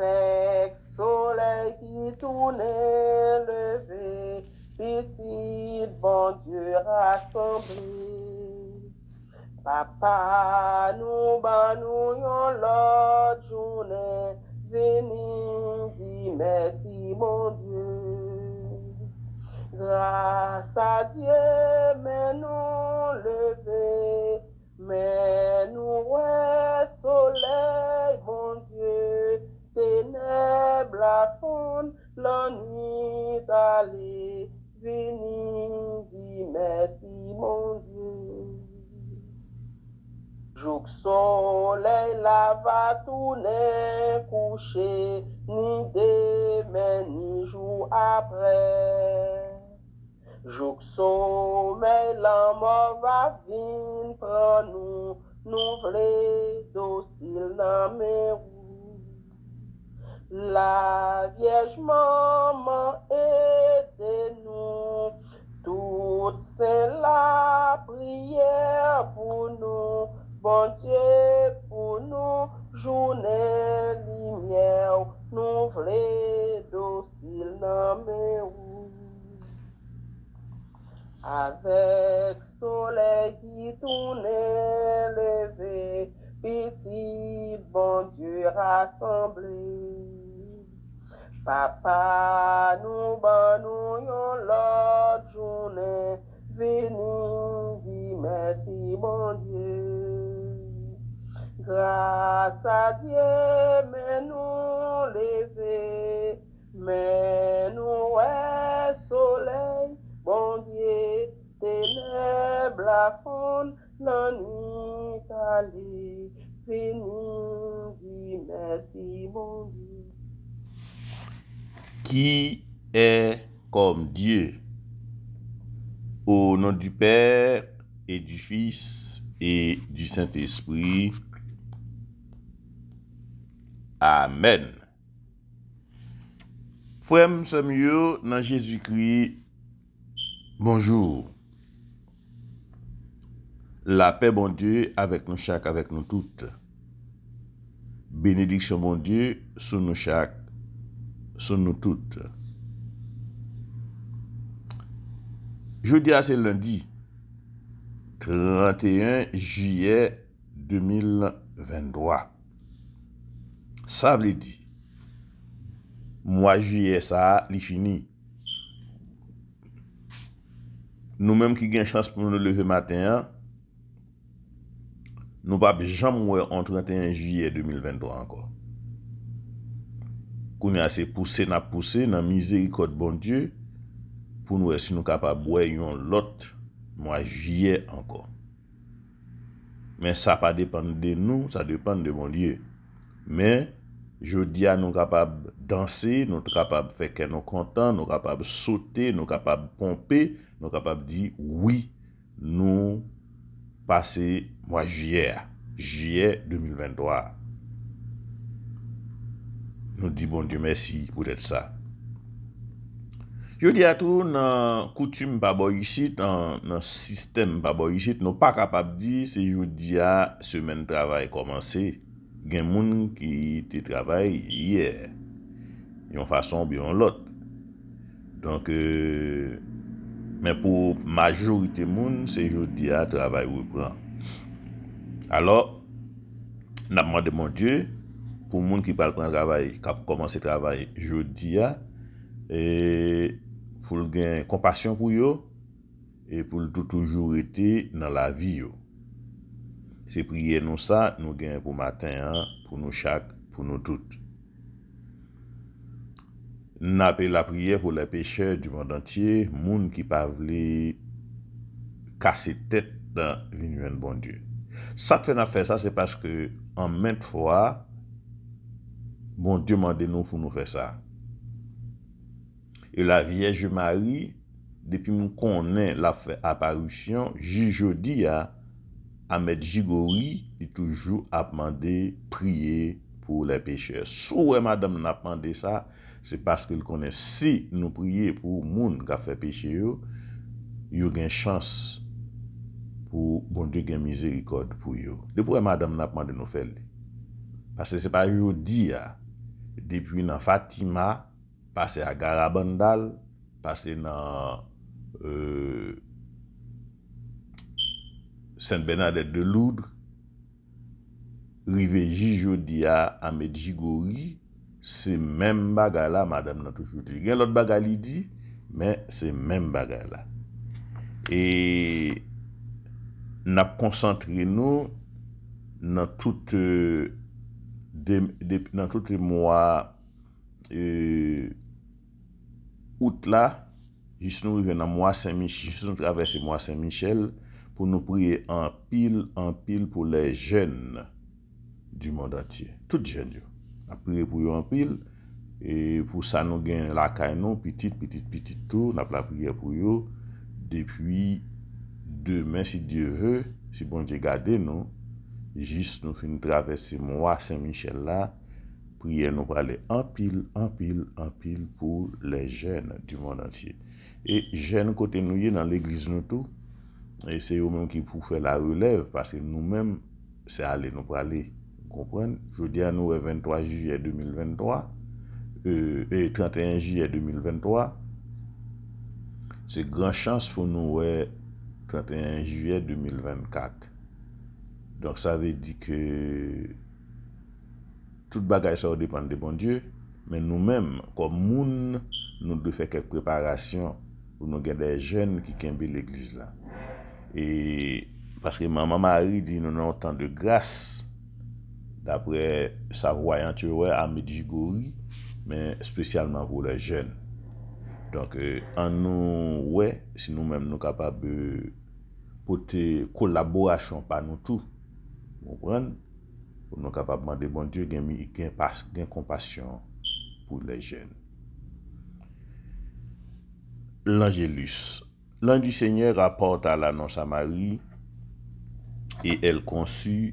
le soleil qui tournait, levé, Petit bon Dieu rassemblé. Papa nous bannouillons l'autre journée, lot dit merci, mon Dieu. Grâce à Dieu mais nous levés, mais nous soleil, soleil, mon Dieu, Teneb la foun, lan ni dali, vini, di mesi, moun di. Jouk sole, la va toune kouche, ni deme, ni jou apre. Jouk sole, la va toune kouche, ni deme, ni jou apre. La Vierge Maman, aidez-nous. Toute c'est la prière pour nous. Bon Dieu, pour nous, journée lumière, nous voulons docile nommer. Avec soleil qui tourne élevé, petit bon Dieu rassemblé. Papa, nous ban l'autre journée Vénus, dis merci, bon Dieu. Grâce à Dieu, mais nous lever, mais nous est soleil, bon Dieu, Teneb la fon nan ita li, fe nou di mersi mouni. Bon Ki e kom Diyo, ou nan di Pèr, e di Fis, e di Sinti Espri. Amen. Fwem semyo nan Jezikri. Bonjour. La pe bon die avèk nou chak avèk nou tout. Benediksyon bon die sou nou chak, sou nou tout. Joudi a se lundi, 31 juye 2023. Sa vle di, mwa juye sa li fini. Nou menm ki gen chans pou nou leve maten a, Nou pape jam mwè an 31 juye 2023 ankor. Kou mwen ase pousse nan pousse nan mizeri kote bon die, pou mwen si nou kapap mwen yon lot, mwen jye ankor. Men sa pa depande de nou, sa depande de bon die. Men, jodi an nou kapap danse, nou kapap feke nou kontan, nou kapap sote, nou kapap pompe, nou kapap di, oui, nou... Mwa jyer, jyer 2023 Nou di bon di mersi pou det sa Yo di atou nan koutum pa boyishit Nan sistem pa boyishit Nou pa kapap di se yo di a semen travay komanse Gen moun ki te travay yyer Yon fason biyon lot Donke... Euh, Men pou majorite moun, se yo diya travay wou pran. Alo, nan mwen demon Diyo, pou moun ki bal pran travay, ka pou komanse travay yo diya, e pou l gen kompasyon pou yo, e pou l toutoujou rete nan la vi yo. Se priye nou sa, nou gen pou maten an, pou nou chak, pou nou tout. N apè la priè pou lè pechè du moun dantyè, moun ki pa vle kase tèt dan vinwen bon Diyo. Sak fè na fè sa, se paske an men fwa, bon Diyo mande nou foun nou fè sa. E la vieje mari, depi moun konen la fè aparusyon, Jijodi a, a met Jigori, e toujou ap mande priè pou lè pechè. Sou wè madame nan ap mande sa... se paske l konen se nou priye pou moun ka fe peche yo yo gen chans pou bonde gen mizerikod pou yo de pou e madam napman de nou fel pase se pa yo di ya depi nan Fatima pase a Garabandal pase nan euh, Saint Bernadette de Lourdes riveji yo di ya a Medjugorje se men baga la madame gen lot baga li di men se men baga la e na konsantre nou nan tout euh, nan tout mwa e out la jis nou yon nan mwa Saint-Michel jis nou travese mwa Saint-Michel pou nou priye an pil an pil pou le jen di mwa datye tout jen yo A priye pou yo anpil. E pou sa nou gen lakay nou, pitit, pitit, pitit tou, nap la priye pou yo. Depi, demen si dievè, si bon di gade nou, jist nou fin travesse moua Saint-Michel la, priye nou prale anpil, anpil, anpil pou le jen du moun ansye. E jen kote nou ye nan l'egliz nou tou, e se yo men ki pou fè la relèv, parce nou men se ale nou prale. kompren, jwè di an nou wè 23 juyè 2023, e 31 juyè 2023, se gran chans fò nou wè 31 juyè 2024. Donk sa wè di ke tout bagay sa wè depande de bon dieu, men nou men, kom moun, nou dè fè kèk preparasyon pou nou gen dè jèn ki kèmbe l'eglise la. E, paske maman mari di, nou nan otan de grâs, d'apre sa voyantye we a Medjugorje men spesyalman pou le jen donke euh, an nou we si nou men nou kapab pou te kolaborasyon pa nou tou pou nou kapab mande bon die gen kompasyon pou le jen L'Angelus L'Ange du Seigneur aporta la non sa Marie e el konsu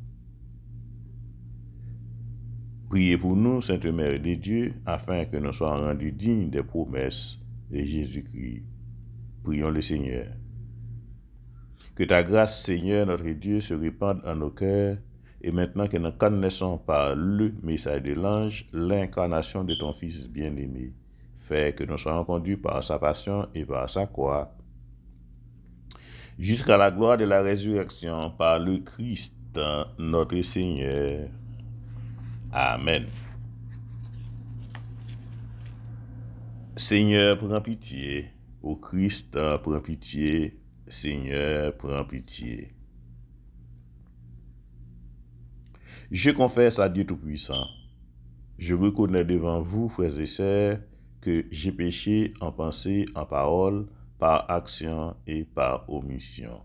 Priez pour nous, Sainte Mère de Dieu, afin que nous soyons rendus dignes des promesses de Jésus-Christ. Prions le Seigneur. Que ta grâce, Seigneur, notre Dieu, se répande en nos cœurs, et maintenant que nous connaissons par le message de l'ange l'incarnation de ton Fils bien-aimé, fais que nous soyons conduits par sa passion et par sa croix, jusqu'à la gloire de la résurrection par le Christ, notre Seigneur. Amen. Seigneur, prends pitié. Au Christ, hein, prends pitié. Seigneur, prends pitié. Je confesse à Dieu Tout-Puissant. Je reconnais devant vous, frères et sœurs, que j'ai péché en pensée, en parole, par action et par omission.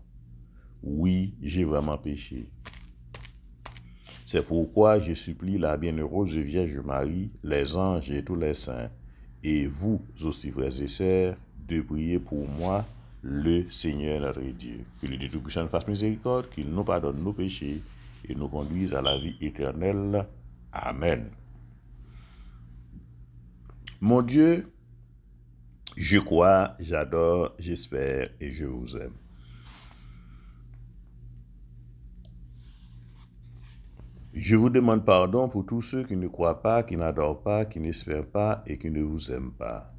Oui, j'ai vraiment péché. C'est pourquoi je supplie la bienheureuse Vierge Marie, les anges et tous les saints, et vous aussi, frères et sœurs, de prier pour moi, le Seigneur notre Dieu. Que le Dieu Tout-Puissant fasse miséricorde, qu'il nous pardonne nos péchés et nous conduise à la vie éternelle. Amen. Mon Dieu, je crois, j'adore, j'espère et je vous aime. Je vous demande pardon pour tous ceux qui ne croient pas, qui n'adorent pas, qui n'espèrent pas et qui ne vous aiment pas.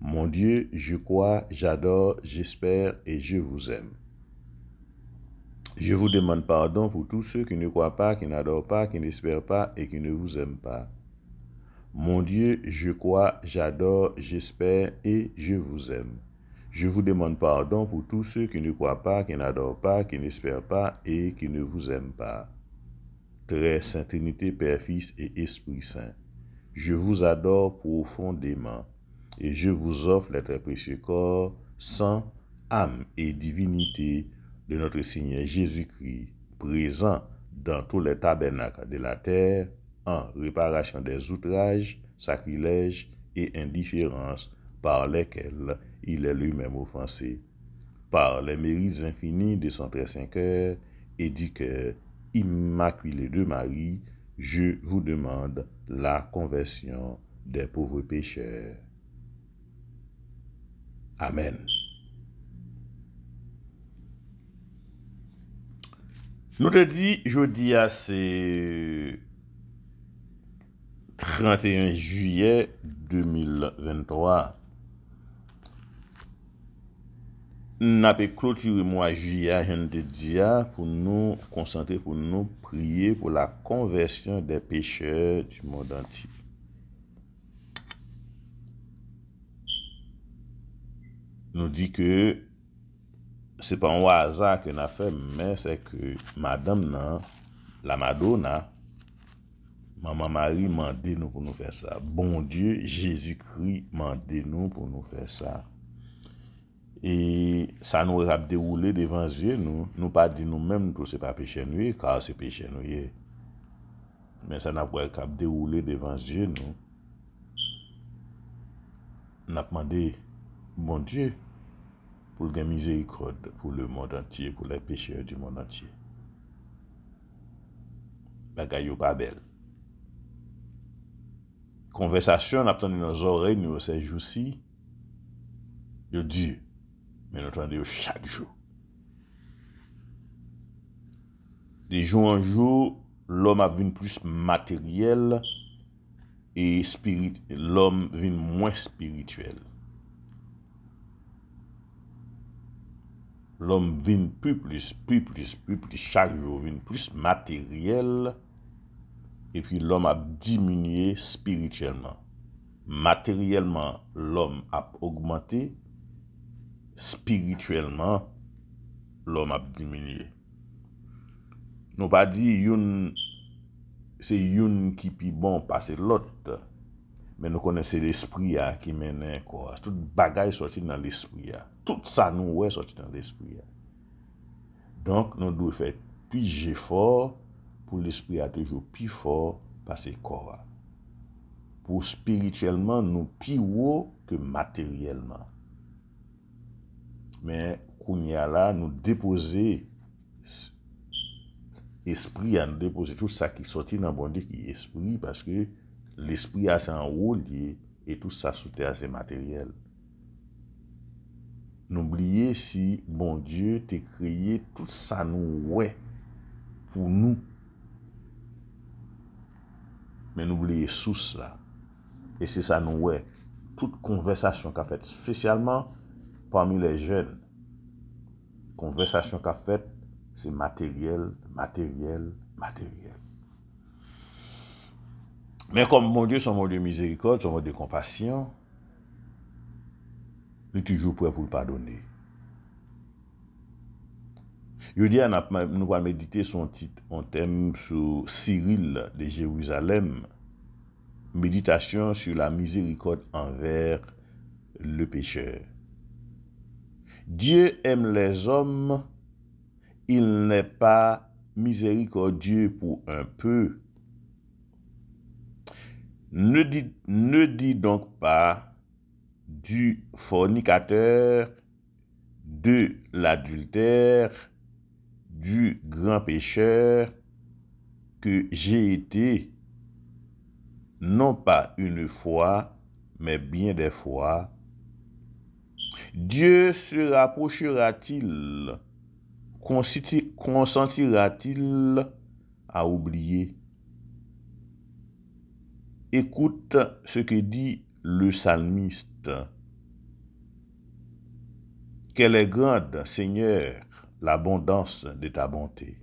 Mon Dieu, je crois, j'adore, j'espère et je vous aime. Je vous demande pardon pour tous ceux qui ne croient pas, qui n'adorent pas, qui n'espèrent pas et qui ne vous aiment pas. Mon Dieu, je crois, j'adore, j'espère et je vous aime. Je vous demande pardon pour tous ceux qui ne croient pas, qui n'adorent pas, qui n'espèrent pas et qui ne vous aiment pas. Très Sainte Trinité, Père, Fils et Esprit Saint, je vous adore profondément et je vous offre le très précieux corps, sang, âme et divinité de notre Seigneur Jésus-Christ, présent dans tous les tabernacles de la terre, en réparation des outrages, sacrilèges et indifférences par lesquels il est lui-même offensé, par les mérites infinis de son très saint cœur et du cœur Immaculée de Marie, je vous demande la conversion des pauvres pécheurs. Amen. Nous te dit, jeudi à ce 31 juillet 2023. E na pe klotire mwa Julia jen te dia pou nou konsante pou nou priye pou la konversyon de peche di moun danti. Nou di ke se pa mwaza ke na fe mwen se ke madame nan la mado nan maman mari man denou pou nou fe sa. Bon dieu Jezu kri man denou pou nou fe sa. E sa nou rap deroule devan zye nou, nou pa di nou menm nou tout se pa peche nouye, kar se peche nouye. Men sa nap wèk ap deroule devan zye nou. Nap mande, bon die, pou l genmize yi kod pou l moun antye, pou l peche yi di moun antye. Bak a yo pa bel. Konversasyon ap tani nou zore, nou se jou si, yo diye. Men l'entendez yo chak jo. De jo an jo, l'homme a vin plus materiel e l'homme vin mwen spirituel. L'homme vin pi plis, pi plis, pi plis chak jo, vin plus materiel e pi l'homme a diminye spirituelman. Materielman, l'homme ap augmente spirituèlman lòm ap diminye nou pa di yon se yon ki pi bon pase lot men nou konen se l'esprit ya ki menen tout bagay sorti nan l'esprit ya tout sa nou wè sorti nan l'esprit ya donk nou dwe fè pi jè for pou l'esprit ya tejou pi for pase kor pou spirituèlman nou pi wò ke materyèlman men kounya la nou depoze espri a nou depoze tout sa ki soti nan bondi ki espri paske l'espri a se enroli et tout sa soute a se materiel. Noubliye si bondi te kriye tout sa nou wè pou nou. Men noubliye sous la et se sa nou wè tout konversasyon ka fet specialman parmi les jeunes, conversation qu'a faite, c'est matériel, matériel, matériel. Mais comme mon Dieu, son mot de miséricorde, son mot de compassion, il est toujours prêt pour le pardonner. Je dis, nous allons méditer son titre, un thème sur Cyril de Jérusalem, méditation sur la miséricorde envers le pécheur. Dieu aime les hommes, il n'est pas miséricordieux pour un peu. Ne dis, ne donc pas du fornicateur, de l'adultère, du grand pécheur que j'ai été, non pas une fois, mais bien des fois, Dieu se rapprochera-t-il Consentira-t-il à oublier Écoute ce que dit le psalmiste. Quelle est grande, Seigneur, l'abondance de ta bonté.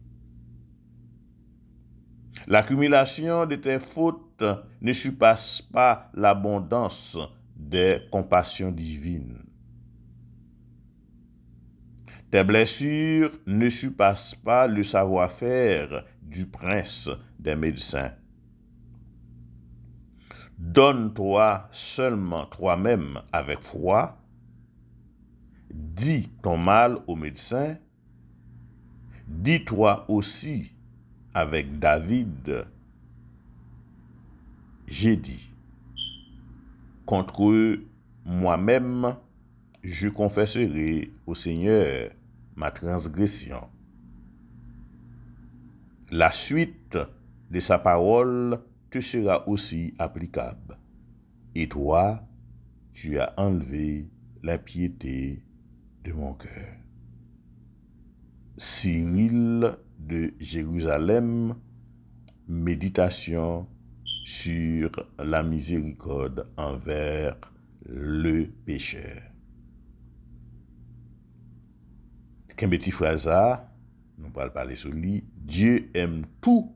L'accumulation de tes fautes ne surpasse pas l'abondance des compassions divines. Tes blessures ne surpassent pas le savoir-faire du prince des médecins. Donne-toi seulement toi-même avec foi. Dis ton mal au médecin. Dis-toi aussi avec David. J'ai dit, contre moi-même, je confesserai au Seigneur ma transgression. La suite de sa parole te sera aussi applicable. Et toi, tu as enlevé la piété de mon cœur. Cyril de Jérusalem, méditation sur la miséricorde envers le pécheur. Kembeti fraza, nou pral pale sou li, Dye em pou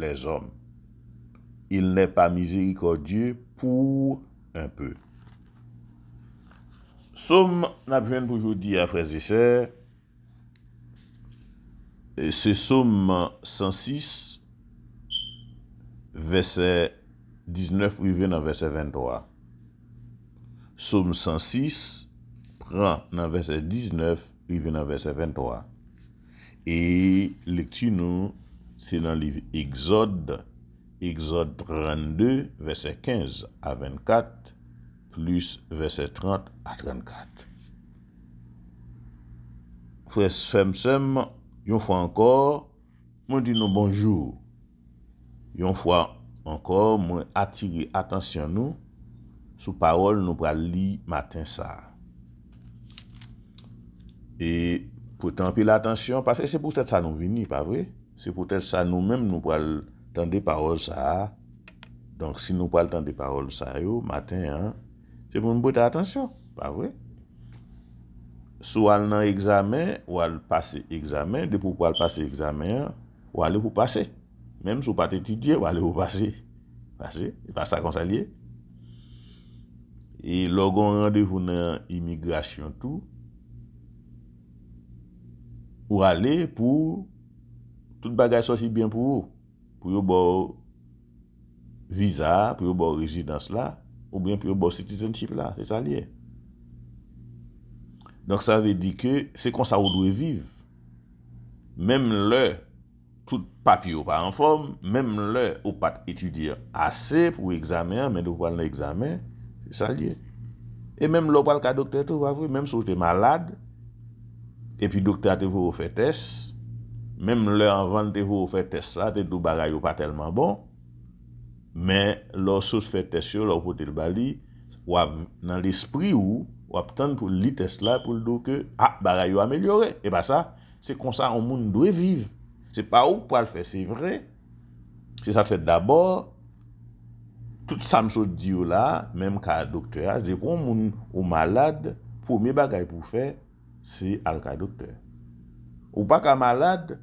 les om. Il ne pa mize yi ko Dye pou un peu. Soum nan pwen pou jodi a fraze se, se soum 106, vese 19, ouive nan vese 23. Soum 106, pran nan vese 19, i venan verse 23. E lekti nou, se nan liv Exode, Exode 32, verse 15 a 24, plus verse 30 a 34. Fwes femsem, yon fwa ankor, mwen di nou bonjou. Yon fwa ankor, mwen atiri atansi an nou, sou parol nou pral li maten sa. E pou tempe la atensyon, se pou tèt sa nou vini, pa vwe? Se pou tèt sa nou menm nou pou al tende parol sa. Donk si nou pou al tende parol sa yo, maten, an, se pou nou pou ta atensyon. Pa vwe? Sou al nan eksamè, ou al pase eksamè, de pou pou al pase eksamè, ou ale pou pase. Menm sou pat etidye, ou ale pou pase. Pase, e pa sa konsalye. E logon randevou nan imigrasyon tou, Ou ale pou tout bagay sou si byen pou ou. Pou yo bò visa, pou yo bò rejidans la, ou byen pou yo bò citizenship la. Se sa liye. Donk sa ve di ke, se kon sa ou dwe vive. Mem le, tout papi yo pa en fòm, mem le, ou pat etudir ase pou examen, men dò pa lè examen, se sa liye. E mem lò pal ka doktè tou wavou, mem sou te malade, epi doktor te vou ou fè tes, mem le anvan te vou ou fè tes sa, te dou bagayou pa telman bon, men lòs sòs fè tes yo, lòs pote l'bali, nan l'espri ou, wap tante pou li tes la, pou l'do ke, ha, ah, bagayou amelyore, e ba sa, se konsa an moun dwe vive, se pa ou pou al fè, se vre, se sa fè d'abor, tout samsò diyo la, mem ka doktor, se konsa an moun ou malade, pou mè bagay pou fè, si alka dokter. Ou pa ka malad,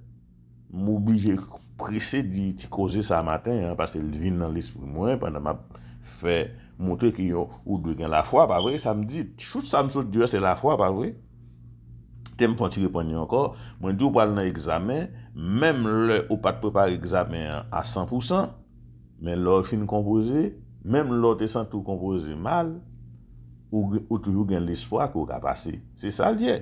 m'oblije presed ti koze sa maten, pasel vin nan l'espri mwen, pandan m'a fè montre ki yo ou dwe gen la fwa, pa vwe, sa m'di, chout sa m'sot dwe se la fwa, pa vwe, tem pon ti reponye ankor, mwen di ou pal nan egzamen, mèm lè ou pat pepal egzamen a 100%, mèm lò fin kompoze, mèm lò te santou kompoze mal, ou tou yu gen l'espwa kou ka pase. Se sa l'dye,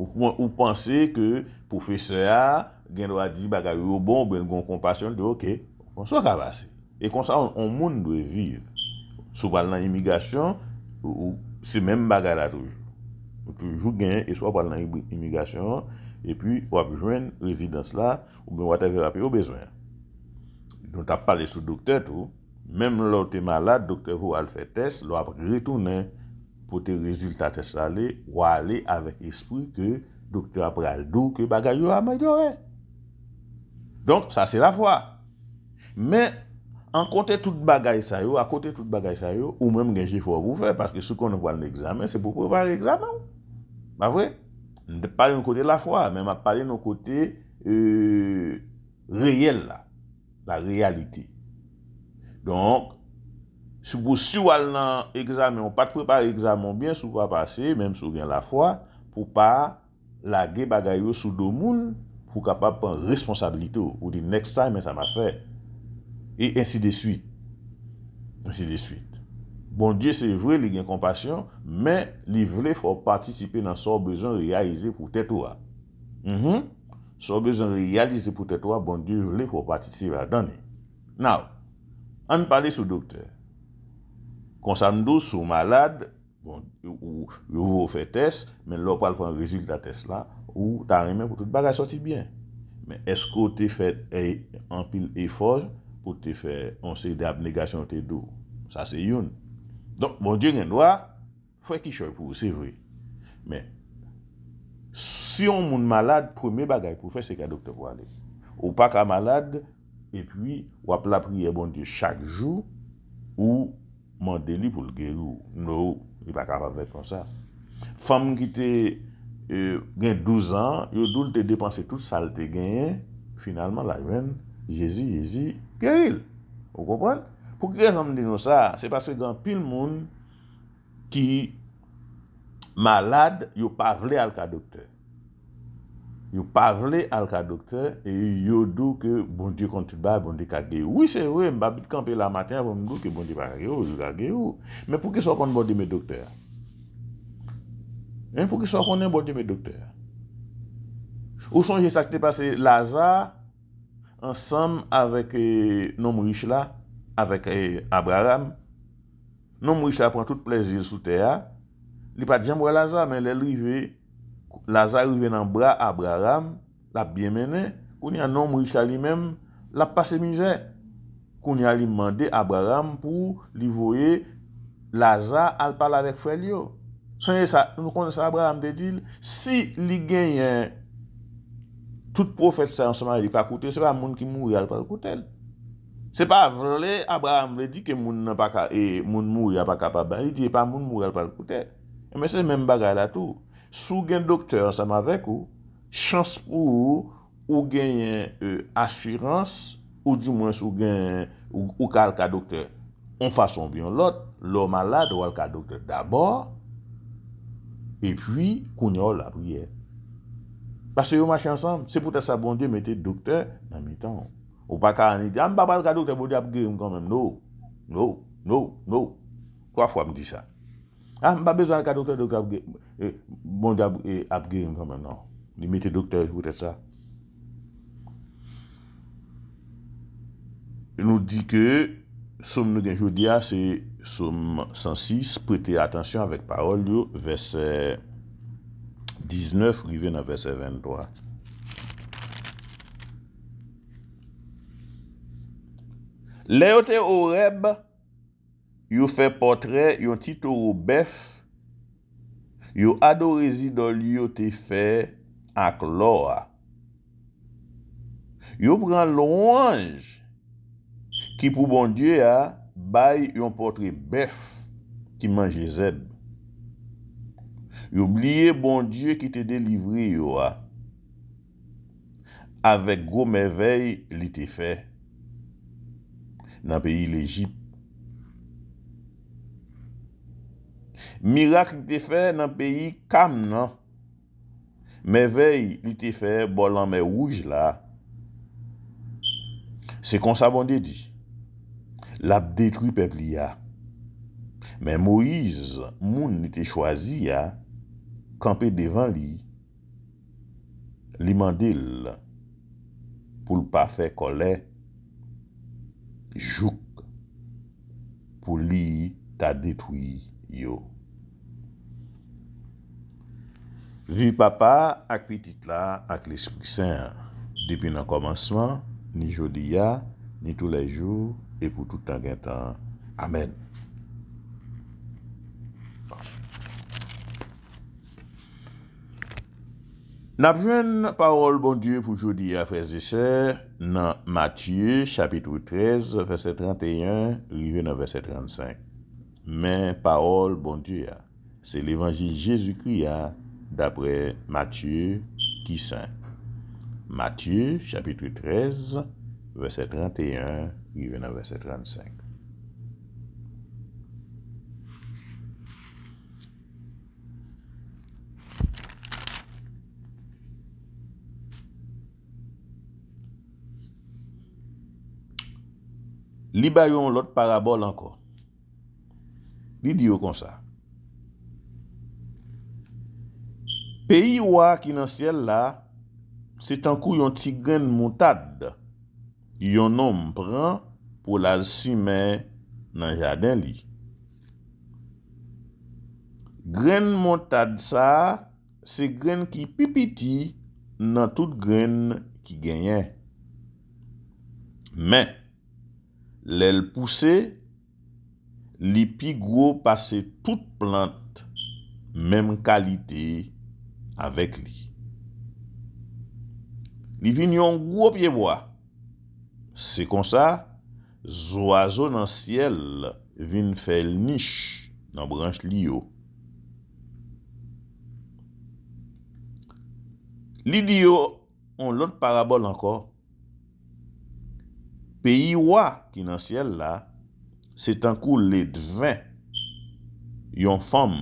Ou panse ke pou fese a gen do a di bagay yo bon ou ben kon kompasyon di yo ke kon so kabase. E kon sa on moun do e vive. Sou bal nan imigasyon ou se men bagay la toujou. Ou toujou gen e swa bal nan imigasyon e pi wap jwen rezidans la ou ben wate vye wap yo bezwen. Non ta pale sou doktet ou, menm lor te malade doktet wou al fetes lor ap rejitounen. pote rezultate sa le, wale avek espri ke doktor apre al do ke bagay yo amajore. Donk, sa se la fwa. Men, an kote tout bagay sa yo, akote tout bagay sa yo, ou men genje fwa wou fe paske sou kon wane l'examen, se pou pou wane l'examen. N de pale nou kote la fwa, men ma pale nou kote e, reyel la. La realite. Donk, sou gwo sou al nan examen, ou pat prepare examen, mwen sou pa pase, mwen sou gen la fwa, pou pa la ge bagay yo sou domoun, pou kapap pan responsabilite ou, ou di next time, men sa ma fe. E ensi de suite. Ensi de suite. Bon die, se vre li gen kompasyon, men li vle fwo patisipe nan sou bezon realize pou te to a. Mwen sou bezon realize pou te to a, bon die vle fwo patisipe a dani. Now, an mi pale sou doktèr, Konsan do sou malade, bon, yo vou fè test, men lò pal kon rezultat test la, ou tan remen pou tout bagay soti byen. Men esko te fè empil efor pou te fè onse de abnegasyon te dou. Sa se yon. Donk, bon, diyon en doa, fè ki choy pou ou, se vre. Men, si yon moun malade, pwè mè bagay pou fè, se ka dopte wale. Ou pa ka malade, e pwi, wap la priye bon diyo chak jou, ou Man deli pou l genou, nou, y pa kapap vet kon sa. Femme ki te e, gen 12 an, yo doun te depanse tout salte genyen, finalman la ywen, jezi, jezi, genil. Ou kompon? Pou gen zanm di nou sa, se paswe gen pil moun ki malade, yo pa vle al ka dokter. You pavle al ka dokte, e yodo ke bondi konti ba, bondi kade. Oui, se we, mba bit kampe la maten, bondi kage ou, zou kage ou. Men pou ki so konen bondi me dokte? Men pou ki so konen bondi me dokte? Ou son jesakte pase Laza ansam avek e, Nomurich la, avek e, Abraham. Nomurich la pran tout plezir sou teya. Li pa dijan mwen Laza, men lè lrivey. Laza rive nan bra Abraham, la bie mene, kouni anon mou richa li men, la pase mize, kouni a li mande Abraham pou li voye Laza alpala vek fwe li yo. Sonye sa, nou konen sa Abraham de dil, si li genyen tout profet se ansman li pa koute, se pa moun ki mouri alpale koutel. Se pa vrele Abraham le di ke moun mouri apaka pa bari, se pa moun mouri alpale koutel. E men se men bagay la tou. Sou gen doktè an sa ma vek ou, chans pou ou gen yon e, assurans ou djou mwen sou gen ou ka al ka doktè. On fason vyon lot, lò malade ou al ka doktè d'abor, e pwi kounye ou la pou yè. Pase yo man chansan, se pou te sabon diyo metè doktè, nan mitan. Ou pa ka an yon diyan, ah, mbaba al ka doktè, mbode ap ge yon kon men nou, nou, nou, nou, kwa fwa mdi sa. Ha, ah, mba bezan ka doktor doktor apge, e, bondi apge, e, apge yon foman nan. Ni meti doktor yon fote sa. E nou di ke, soum nou gen chou diya, se soum sansis, prete atensyon avèk parol yo, verse 19, rive nan verse 23. Le yo te o reb, yo fè potre yon titouro bef, yo adorezi do liyo te fè ak lo a. Yo pran lounj ki pou bon die a bay yon potre bef ki manje zèb. Yo blye bon die ki te delivri yo a. Awek gwo mevey li te fè. Nan peyi l'Egypt, Mirak li te fè nan peyi kam nan. Mè vey li te fè bolan mè wouj la. Se kon sa bonde di, la detri pepli ya. Mè Moïse, moun li te chwazi ya, kampe devan li. Li mandil, pou l pa fè kole, jouk pou li ta detri yo. Vi papa ak pitit la ak l'Espri Saint. Depi nan komanseman, ni jodi ya, ni toulaj jou, e pou toutan gwen tan. Amen. N'apjwen parol bon Diyo pou jodi ya freze se, nan Matye, chapitou 13, verse 31, rive nan verse 35. Men parol bon Diyo ya. Se l'Evangile Jezu kri ya, D'apre Mathieu Kisan Mathieu, chapitre 13 Verset 31 Rivene verset 35 Li bayon lot parabole anko Li diyo konsa peyiwa ki nan siel la, se tankou yon ti gren moutad, yon nom pran pou la zime nan jaden li. Gren moutad sa, se gren ki pipiti nan tout gren ki genyen. Men, lel pousse, li pi gro pase tout plant, men kalite, avèk li. Li vin yon gwo pyebwa. Se konsa, z oazo nan siel vin fèl nish nan branj li yo. Li di yo an lot parabol ankor. Peyiwa ki nan siel la, se tankou li dvin yon fam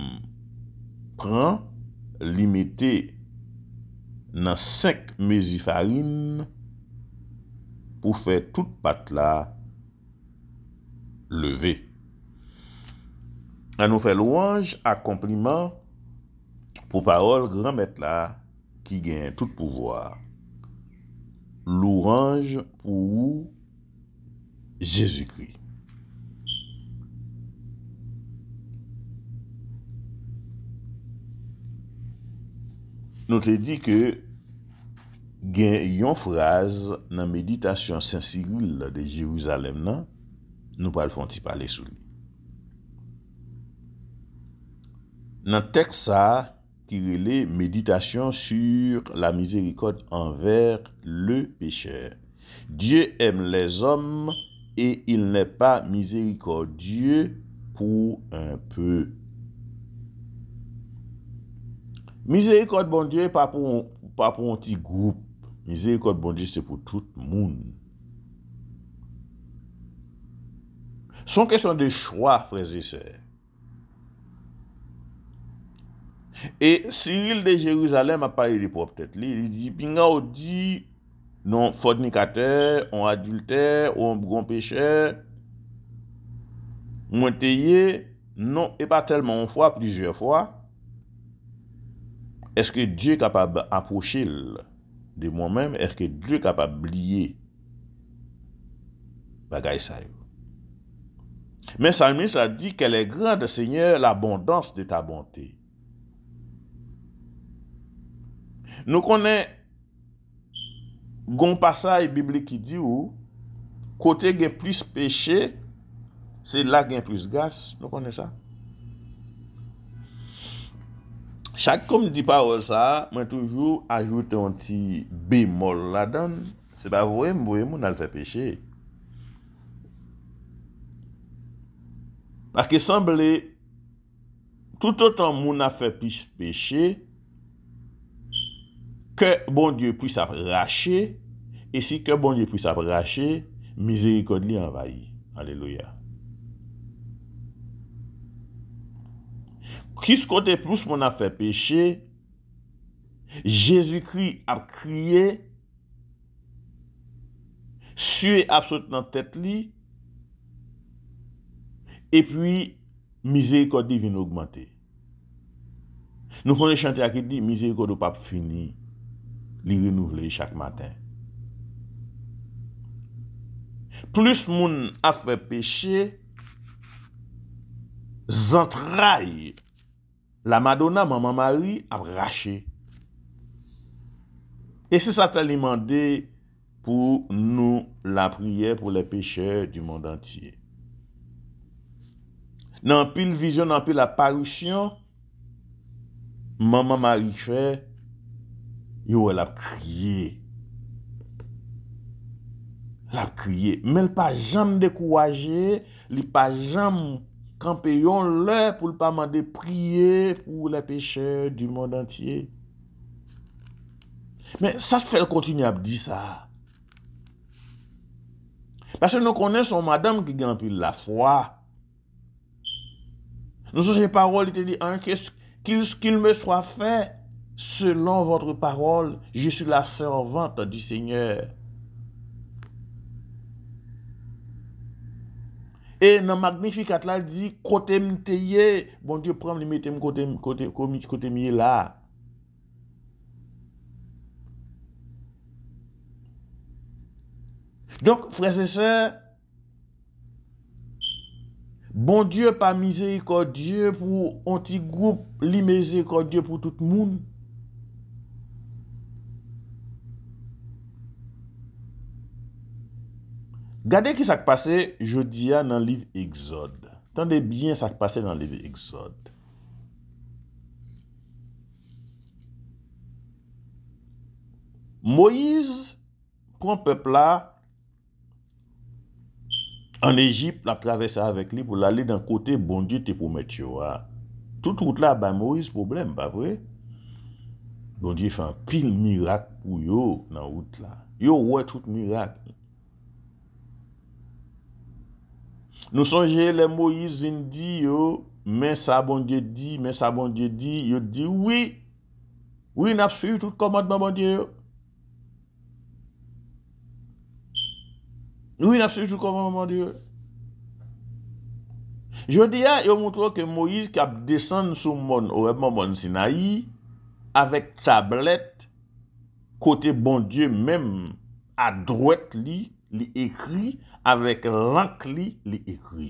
pran li mette nan sek mezifarine pou fè tout pat la leve. An nou fè louange ak kompliment pou parol gran met la ki gen tout pouvoar. Louange pou Jésus-Christ. Nou te li di ke gen yon fraz nan meditasyon Saint Cyril de Jérusalem nan, nou pal fon ti pale sou li. Nan tek sa ki rele meditasyon sur la mizérikode anver le pechè. Diyè em les om e il ne pa mizérikode Diyè pou an pe pechè. Mizeye kote bon diye pa pou anti-groupe. Mizeye kote bon diye se pou tout moun. Son kesyon de chwa freze se. E siril de Jeruzalem a pari de po ptet li, li di pinga ou di non fodnikater, ou adulter, ou mbougon peche, ou mwen teye, non e pa telman ou fwa plizye fwa, eske Dieu kapab aposhe l de mou mèm, eske Dieu kapab liye bagay sa yon. Men Salmins la di, kele grande seigneur l abondans de ta bontè. Nou konen goun pasay biblik ki di ou, kote gen plis peche, se la gen plis gas, nou konen sa. Chak kom di pa ou sa, mwen toujou ajoute an ti bemol la dan. Se ba vwem vwem moun al fè peche. La ke semble, tout an ton moun al fè peche peche, ke bon die pwis ap rache, e si ke bon die pwis ap rache, mizerikon li anvayi. Aleloya. Kis kote plus moun a fè peche, Jezou kri ap kriye, suye absolut nan tèt li, e pwi mizey kote divin augmente. Nou kon le chante akil di, mizey kote ou pape fini, li renouvle yi chak maten. Plus moun a fè peche, zant raye, la Madonna, maman Marie, ap rache. E se sa talimande pou nou la priye pou le pecheur du mond antye. Nan pil vizyon, nan pil aparusyon, maman Marie fe, yo, el ap kriye. El ap kriye. Men pa jam dekouwaje, li pa jam kouwaje payons-le pour ne pas demander prier pour les pécheurs du monde entier. Mais ça fait continuer à dire ça. Parce que nous connaissons madame qui gagne la foi. Nous sommes ces paroles, il te dit, hein, qu'il me soit fait selon votre parole. Je suis la servante du Seigneur. E nan magnifikat la, di, kote mteye, bon diyo, pran bon li metem kote miye la. Donk, frese se, bon diyo pa mize yi kote diyo pou anti-groupe li mize yi kote diyo pou tout moun. Gade ki sak pase jodia nan liv egzod. Tande byen sak pase nan liv egzod. Moiz, kwan pepla, an Egypt la travesa avek li pou la li dan kote, bondye te pou met yo a. Tout wot la ba Moiz problem, ba vwe? Bondye fe an pil mirak pou yo nan wot la. Yo wot wot mirak ni. Nou son jè lè Moïse vin di yo, men sa bon die di, men sa bon die di, yo di, wè, wè n ap sou youtou komad maman di yo. Wè n ap sou youtou komad maman di yo. Yo di ya, yo moutro ke Moïse ki ap desen sou moun, ouè e maman sinayi, avèk tablet, kote bon die mèm, a drwèt li, li ekri, avek lank li, li ekri.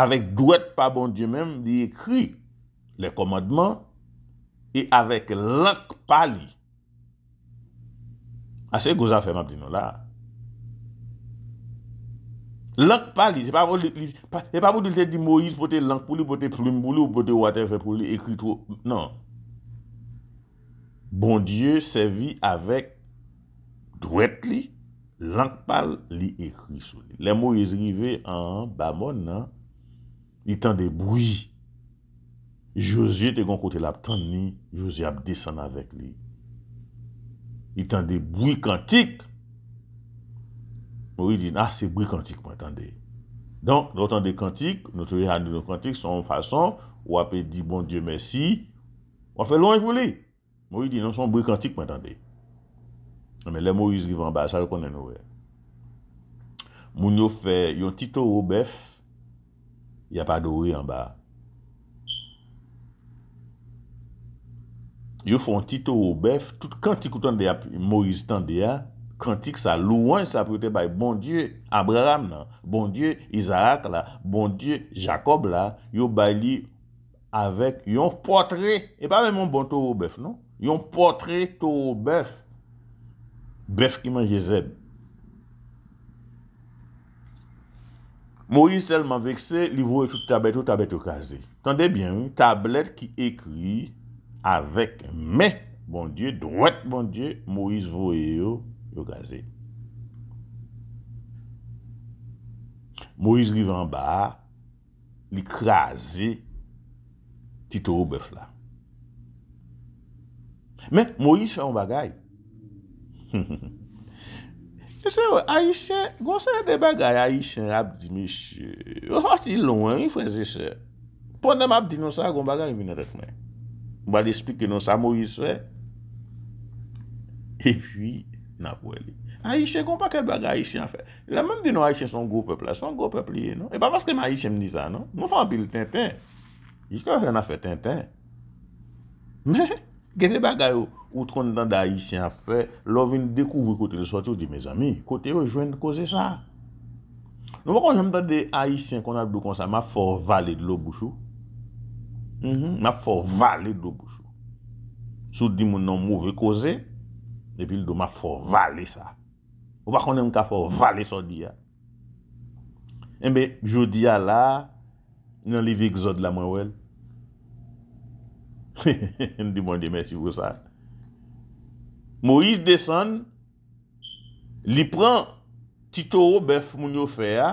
Avek dwet pa bon diyo mem, li ekri, le komadman, e avek lank pali. Ase goza fèm ap di nou la. Lank pali, se pa pou di lè di Moïse, pote lank pou li, pote ploum pou li, pote wate fèm pou li, ekri tou, nan. Bon diyo sevi avek Dwet li, lank pal li ekri sou li. Le mou yi zinive an, ba mon nan, yi tan de broui. Josye te kon kote la ptand ni, Josye ap desen avèk li. Yi tan de broui kantik. Mou yi di nan, ah, se broui kantik mwen tan de. Don, nou tan de kantik, nou te yi an di nou kantik, son fason, wapè di bon dieu mersi, wapè lon yi foli. Mou yi di nan, son broui kantik mwen tan de. Mè lè Moris givè an ba, sa lè konnen ouè. Moun yo fè yon titou oubef, y ap adorè an ba. Yo fè yon titou oubef, tout kantik ou tan de ap Moris tan de ya, kantik sa louwany sa apriote bay, bon die Abraham nan, bon die Isaac la, bon die Jacob la, yo bay li avèk yon potre, e pa mè moun bon tou oubef nan, yon potre tou oubef, Bèf ki manje zèb. Moïse selman vekse, li voue tout tabète ou tabète yo kaze. Tande bien, tabète ki ekri avèk mè. Bon die, drouèt bon die, Moïse voue yo yo kaze. Moïse li vè an ba, li kaze tito yo bèf la. Mè, Moïse fè an bagay. Mè, Aishen, gonsan yade bagay Aishen ap di meshe Yo fwati yi loun, yi fwese se Pon dem ap di non sa yagon bagay Yon vina dekmen Mbade esplike non sa mou yiswe E pi Napwele Aishen gom pa kel bagay aishen afe La menm di nou aishen son go peple la Son go peple liye no E ba maske ma aishen mnisa no Non fwampil ten ten Jiske fwen afe ten ten Men, gede bagay ou Out kon nan da Aisyen a fe, lò vin dekouvri kote de soti ou di, me zami, kote yo jwen kose sa. Nou bakon jen me tan de Aisyen kon ap do konsa, ma for vale de lò bouchou. Mhm, ma for vale de lò bouchou. Sou di moun nan mouve kose, de bil do ma for vale sa. Ou bakon nan mou ka for vale so di ya. Enbe, jodi ya la, nyan li vi gzod la mwen wel. Ndi moun de mersi wos sa. Moïse desan, li pran titoro bef moun yo fè ya,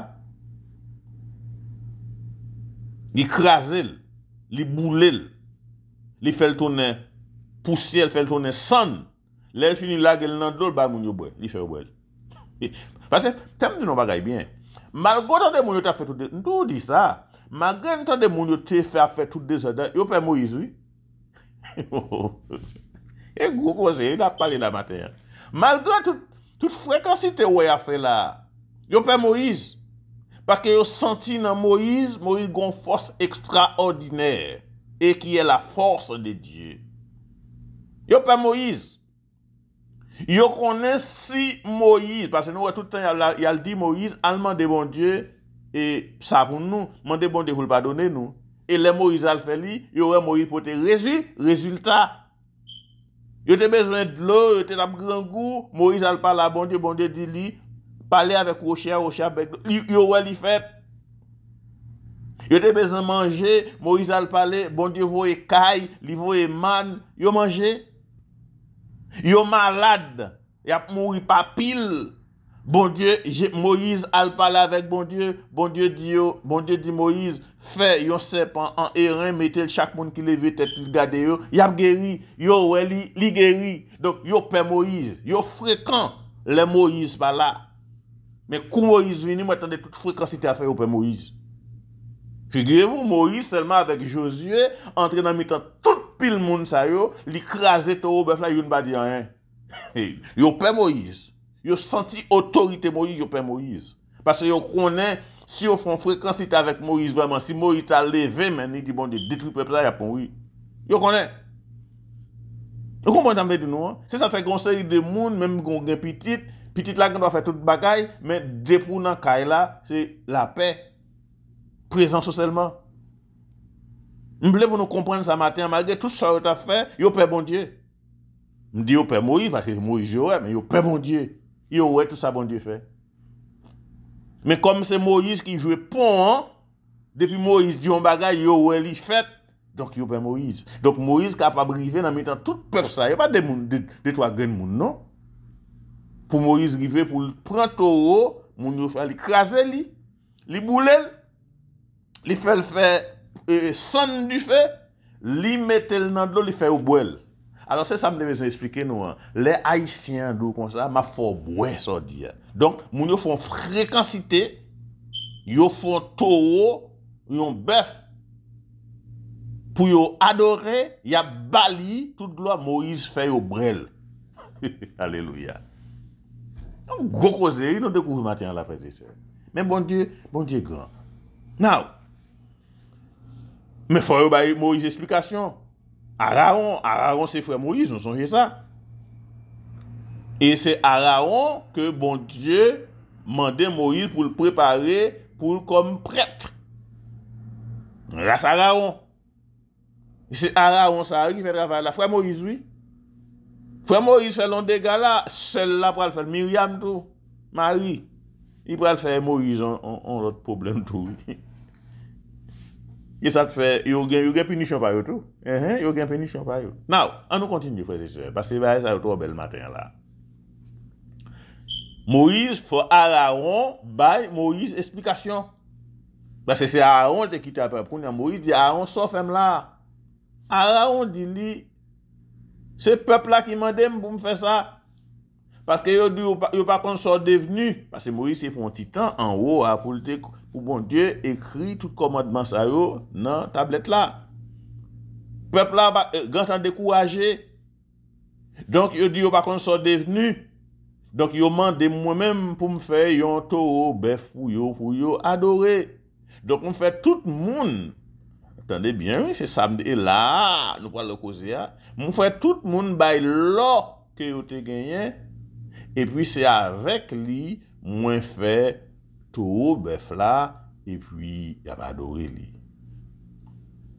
li krasel, li boulel, li fèl tonè poussel, fèl tonè san, lèl finil lage lè nan dol ba moun yo bwèl, li fèl bwèl. Pasè, tem di nou bagay bien. Mal go tan de moun yo te fè tout de zè, nou di sa, mal gen tan de moun yo te fè tout de zè, yo pe Moïse wè. Oh, oh, oh. E gwo boze, yon e ap pale nan mater. Malgran tout frekansite woy a fe la, yo pe Moïse, pa ke yo senti nan Moïse, Moïse gon fos ekstra ordinaire, e ki e la fos de Diyo. Yo pe Moïse, yo konen si Moïse, pa se nou wè tout an yal di Moïse, an man de bon Diyo, e sa voun nou, man de bon Diyo voul pa donen nou, e le Moïse al fe li, yo wè Moïse pote rezi, rezultat, Yo te bezwen dlo, yo te tap grangou, mori zal pala, bondye, bondye di li, pale avek o chè, o chè bekl, yo wè li fèp. Yo te bezwen manje, mori zal pale, bondye vo e kaj, li vo e man, yo manje. Yo malade, ya mori papil, yo manje. Bondye, Moïse alpala vek bondye, bondye di yo, bondye di Moïse, fe yon sepan an eren metel chak moun ki levye tet li gade yo, yap geri, yo we li, li geri. Donk yo pe Moïse, yo frekant le Moïse bala. Men kou Moïse vini, mwen tende tout frekansite a fe yo pe Moïse. Figeyevou Moïse selman vek Josué, entre nan mitan tout pil moun sa yo, li krasé to ou bef la yon badi an yon. Yo pe Moïse. yo senti otorite mou yi yo pe mou yis. Pase yo konen, si yo fon frekansi ta vek mou yis vèman, si mou yis ta leve men, ni di bon de detri pe pta ya pon yi. Yo konen. Yo konen ta mè di nou an. Se sa fè gonseri de moun, mèm gongen pitit, pitit la gèndwa fè tout bagay, mè depou nan kèy la, se la pe. Prezen sosèlman. Mwen blè pou nou kompren sa maten, amalge tout sa wè ta fè, yo pe mou yi. Mwen di yo pe mou yi, vèk se mou yi jè wè, men Yo wè tout sa bon die fè. Me kom se Moïse ki jwè pon, depi Moïse di yon bagay, yo wè li fèt. Donk yo bè Moïse. Donk Moïse kapab rive nan mi tan tout pep sa. Yo pa de moun, de twa gen moun, non? Pou Moïse rive pou prantoro, moun yo fè li krasè li, li boulèl, li fè l fè, e, e, san du fè, li metè l nan do, li fè ou bwèl. alos se sa m de vezon esplike nou an, le haisyen dou konsa, ma fò bouè sò diya. Donk, moun yo fòn frekansite, yo fòn towo, yon bèf, pou yo adore, ya bali, tout glwa Moïse fè yo brel. Aleluya. An v gokose, yon nou dekouv mati an la fèzise. Men bon diye, bon diye gran. Nou, men fò yo bè Moïse esplikasyon, Araon, Araon se frè Moris, joun sonje sa. E se Araon ke bon Diyo mande Moris pou l'prepare pou l'kom pretre. Rasa Araon. E se Araon sa ri, mèdra fè la frè Moris, oui. Frè Moris fè l'onde gala, sèl la pral fè l'myriam tou, mari. I pral fè Moris an lot problem tou, oui. Ye sa te fe, yo gen penisyon pa yo tou. Yo gen penisyon pa yo. Now, an nou kontinu fwese se. Paske yon va aye sa yo tou a bel maten la. Mouiz fwo Araon bay Mouiz esplikasyon. Baske se Araon te ki te apèpounen. Mouiz di Araon so fèm la. Araon di li se pepl la ki mè dem pou m fè sa. Paske yo di yo pa kon so devenu. Paske Mouiz se fon titan an wò a poul te kou. Ou bon, Diyo ekri tout komadman sa yo nan tablet la. Pepl la, euh, gantan dekouraje. Donk yo diyo bakon so devenu. Donk yo mande mwen men pou mfe yon toho, bef, pou yo, pou yo, adore. Donk mwen fe tout moun. Atande bien, se samde, e la, nou pa lo koze ya. Mwen fe tout moun bay lo ke yo te genyen. E pi se avek li, mwen fe... ou be f la e pwi y ap adore li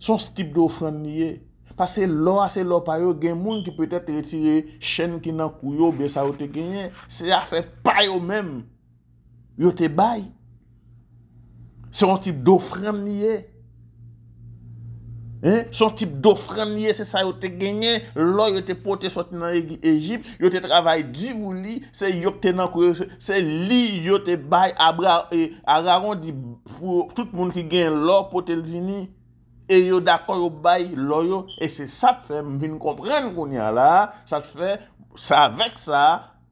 son stip do fran niye pase lo a se lo pa yo gen moun ki pwetet retire chen ki nan kou yo be sa o te genye se a fe pa yo men yo te bay son stip do fran niye Son tip dofranye se sa yo te genye, lo yo te pote sote nan Egip, yo te travay di wou li, se yo te nan kouye, se li yo te bay Abra, e a raron di pou tout moun ki genye lo pote elvini, e yo dako yo bay lo yo, e se sap fe, min kompren kou nyan la, sa te fe, sa vek sa,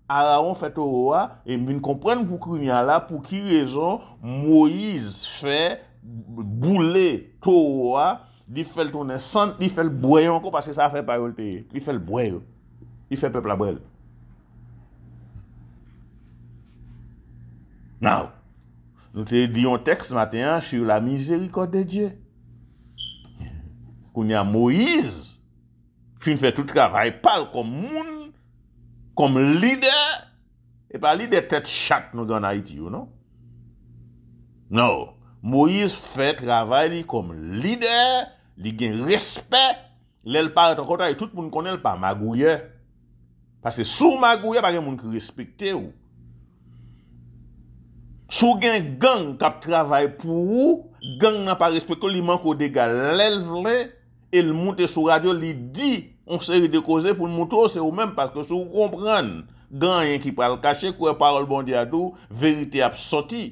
a raron fe to oua, e min kompren kou kou nyan la, pou ki rezon, Moïse fe boule to oua, Ni fèl tonè san, ni fèl bwèyon ko, pasè sa fèl parol te ye. Ni fèl bwèyon. Ni fèl peplabwèyon. Nou, nou te diyon tekst matin, chou la mizeriko de Dje. Kou ni a Moïse, chou n'fè tout kavay, pal kom moun, kom lider, e pa lider tèt chak nou don a iti yo, nou? Nou, Moïse fè travèl ni kom lider, li gen respè, lèl parat an konta e tout pou n konel pa magouye. Pase sou magouye pa gen moun ki respèkte ou. Sou gen gang kap travèl pou ou, gang nan pa respèkou li mank ou degal lèl vle, el moun te sou radyo li di, on seri de koze pou moun trou se ou men, paske sou ou kompran, gang yon ki pral kache, kwe parol bondi adou, verite ap soti.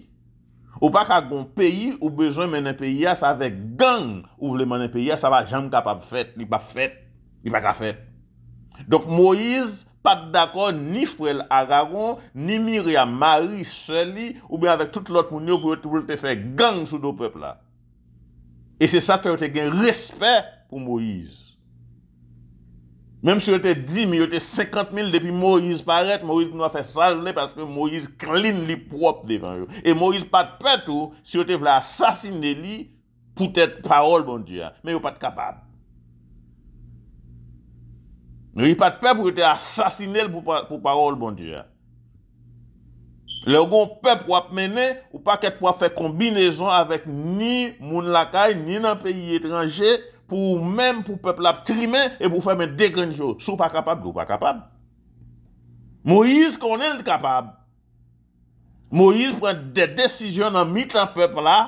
Ou pa ka gon peyi, ou bezo menen peyi ya, sa ve gang ou vle menen peyi ya, sa va jam ka pa fet, li pa fet, li pa ka fet. Dok Moïse pat d'akon ni Frel Agaron, ni Myria Marie Selye, ou be avèk tout lot moun yo gwo te fe gang sou do pepla. E se sa te wote gen respè pou Moïse. Mem si yo te di, mi yo te sekant mil depi Moïse paret, Moïse nou a fe sajne, paske Moïse klin li prop devan yo. E Moïse pat pe tou, si yo te vle asasine li, pou tèt parol bon Diyan, mi yo pat kapab. Mi yo te pat pe pou yote asasine li pou parol bon Diyan. Le ou gon pep wap mene, ou pa ket wap fe kombinezon avèk ni moun lakay, ni nan peyi etranje, Ou mèm pou pèpl ap trimè E pou fè mè degrenjò Sou pa kapab, dou pa kapab Moïse konè lè kapab Moïse pren de desizyon Nan mitan pèpl la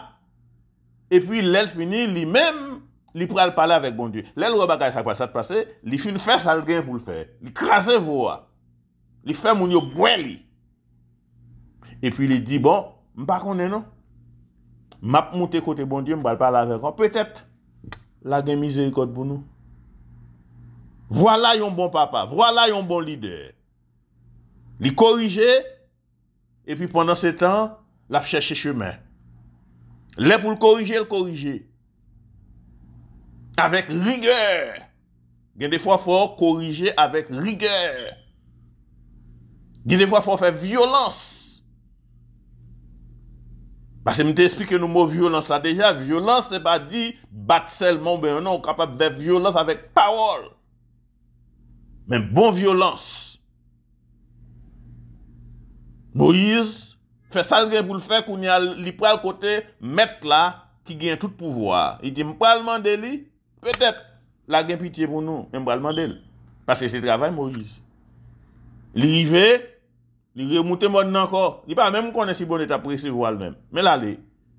E pwi lèl finir Li mèm li pral pale avèk bon di Lèl wè bagay chakpase Li fin fè salgen pou lè fè Li krasè vò Li fè moun yo bwen li E pwi li di bon Mpa konè nou Mpa moutè kote bon di Mpa lè pale avèk Pe tèt la gen mizerikot pou nou. Vwala yon bon papa, wwala yon bon lider. Li korije, epi pondan se tan, la fcheche chemen. Le pou l korije, l korije. Awek riger. Gen de fwa fwa korije avek riger. Gen de fwa fwa fwe violans. Basi m te esplike nou mo violans la. Deja, violans se ba di, bat selman be yon nan, ou kapap be violans avèk pawol. Men bon violans. Moiz, fe sal gen pou l fe koun ya li pral kote, met la, ki gen tout pouvoar. I di m pral mandeli, petèp, la gen pitiye pou nou, m pral mandeli. Pasè se travay, Moiz. Li y ve, li y ve, Li remoute moun nan kò. Li pa mèm moun konè si bon et apresivou al mèm. Mè la li.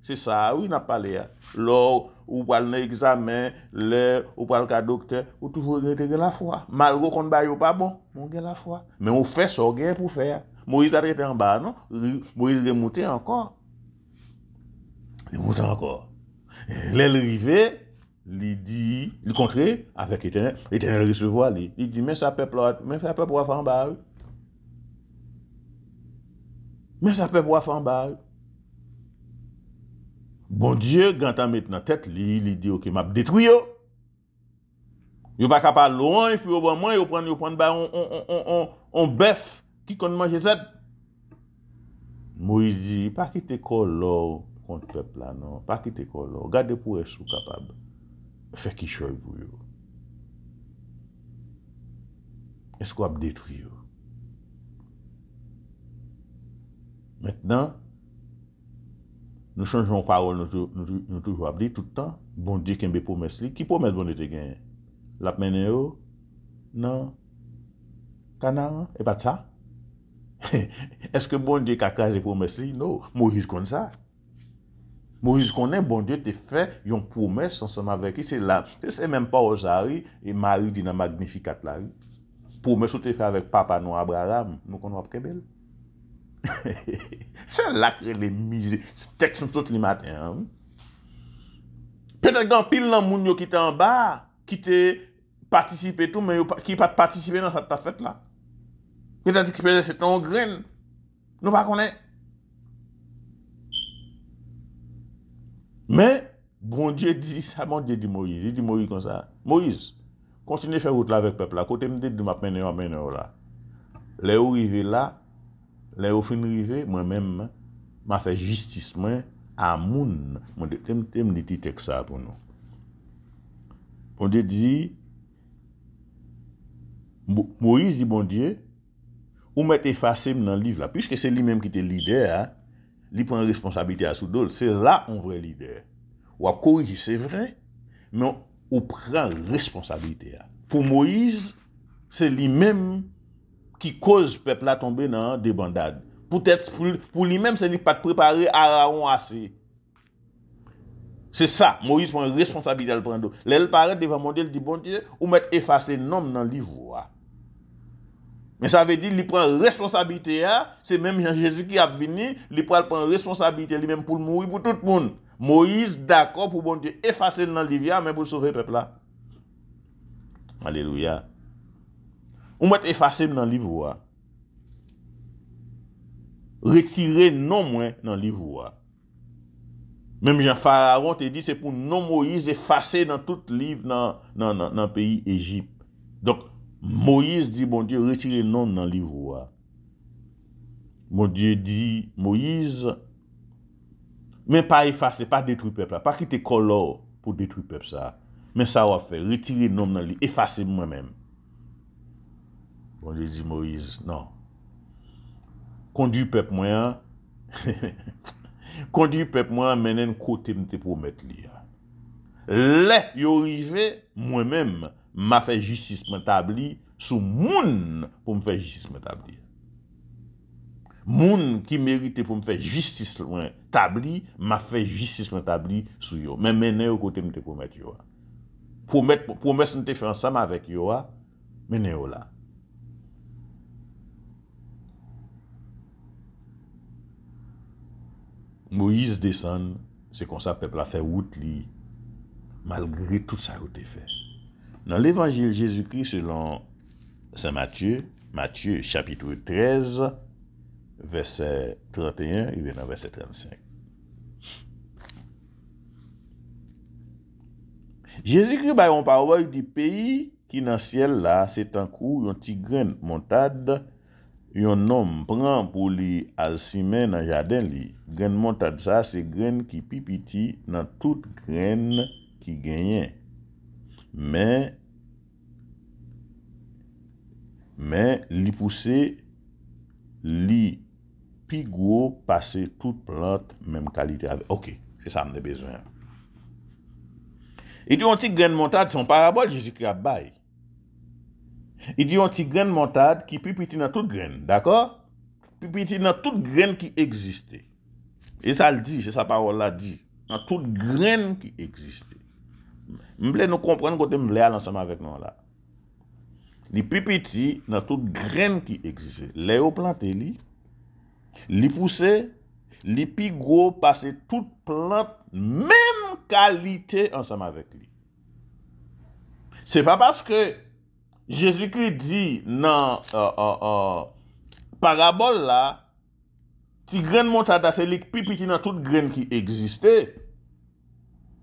Se sa, ou yon ap pale ya. Lò, ou pwal nan eksamen, lè, ou pwal ka dokte, ou toujou gen te gen la fwa. Malgo kon bayou pa bon, moun gen la fwa. Mè moun fè so gen pou fè. Moun yon kade yon ten an ba, non? Moun yon remoute an kò. Moun yon remoute an kò. Lè l'rive, li di, li kontre, afèk eten, eten recevou al li. Li di, mè sa peplot, mè sa peplot wafan ba y Men sa pep wafan bag. Bondye, gantan met nan tet li, li di yo ke map detwiyo. Yo ba kapal lo an, yon pou yo banman, yon pou yon banman, yon bef ki kon manje zep. Mou yi di, pa ki te kolor kont pep la nan, pa ki te kolor. Gade pou esou kapal fekishoy pou yo. Esou wap detwiyo. Mètenan, nou chanjoun parol nou toujou abdi toutan. Bondye kembe pou mes li. Ki pou mes bon de bon te genye? Lap mènen yo? Nan. Kana an? Epa ta? Eske bondye kakaze pou mes li? No. Mou jiz konen sa. Mou jiz konen bondye te fe yon pou mes ansanm avè ki se lan. Se menm pa ozari, e mari dina magnifikat la li. Pou mes ou te fe avèk papa nou Abraham, nou konon ap ke bel. Se lakre li mize S teks m sot li maten Pe tèk dan pil nan moun yo ki tè an ba Ki tè Partisipe tou men yo Ki pati partisipe nan sa ta fèt la Pe tèk di ki pe zè se ton gren Nou pa konè Men Bon diè di sa Mon diè di Moïse Moïse Konsine fè vout la vek pep la Kote m dek di map mènyo mènyo la Le ou i ve la Lè ou fin rive, mwen mèm m'a fè justice mwen a moun. Mwen de tem tem li ti teksa pou nou. Mwen de di, Moïse di bon die, ou mè te fase m nan liv la. Piske se li mèm ki te lider, li pren responsabilite a sou dol, se la mwen vre lider. Ou ap koriji se vre, mwen ou pren responsabilite a. Pou Moïse, se li mèm ki koz pep la tombe nan de bandade. Pout et, pou li men, se li pat prepare a raon ase. Se sa, Moïse pon responsabilite al prendo. Le l paret devan mondel di bondye, ou met efase nom nan li voa. Men sa ve di, li pon responsabilite ya, se men, Jean-Jésus ki ap vini, li pon al pon responsabilite li men, pou l moui pou tout moun. Moïse, d'akor pou bondye, efase nan li voa, men pou l sove pep la. Aleluya. Ou mwen te efase m nan liv wwa. Retire nan mwen nan liv wwa. Mem jan fararon te di se pou nan Moïse efase nan tout liv nan nan peyi Egypt. Donk Moïse di bon die retire non nan nan liv wwa. Mon die di Moïse men pa efase, pa detripep la. Pa ki te kolor pou detripep sa. Men sa wafè. Retire non nan mwen nan liv efase mwen mèm. Bon, jè di Moïse, nan. Kondi pep mwen, kondi pep mwen menen kote mwen te promet li. Le, yo rive, mwen men, ma fe justice mwen tabli sou moun pou mwen fe justice mwen tabli. Moun ki merite pou mwen fe justice mwen tabli, ma fe justice mwen tabli sou yo. Men menen yo kote mwen te promet yo. Promes mwen te fè ansam avèk yo, menen yo la. Moïse desan, se konsa pepla fe wout li, malgre tout sa wout e fe. Nan l'Evangile Jésus-Christ selon Saint Matthieu, Matthieu chapitre 13, verset 31, il vè nan verset 35. Jésus-Christ bayon pa woy di peyi ki nan siel la, se tankou yon ti gren montade, yon nom pran pou li alzime nan jaden li, gren montat sa, se gren ki pipiti nan tout gren ki genyen. Men, men li puse li pi gwo pase tout plant mem kalite ave. Ok, se sa mne bezwen. Eti yon ti gren montat son parabol, je zik ya baye. I di yon ti gren montade Ki pi piti nan tout gren, d'akor? Pi piti nan tout gren ki egziste E sa l di, se sa parol la di Nan tout gren ki egziste Mble nou kompren kote mble al ansama vek nou la Li pi piti nan tout gren ki egziste Le yo plante li Li puse Li pi gro pase tout plante Mem kalite ansama vek li Se pa paske Jezikri di nan euh, euh, euh, parabol la, ti gren moun ta taselik pi pi ti nan tout gren ki egziste.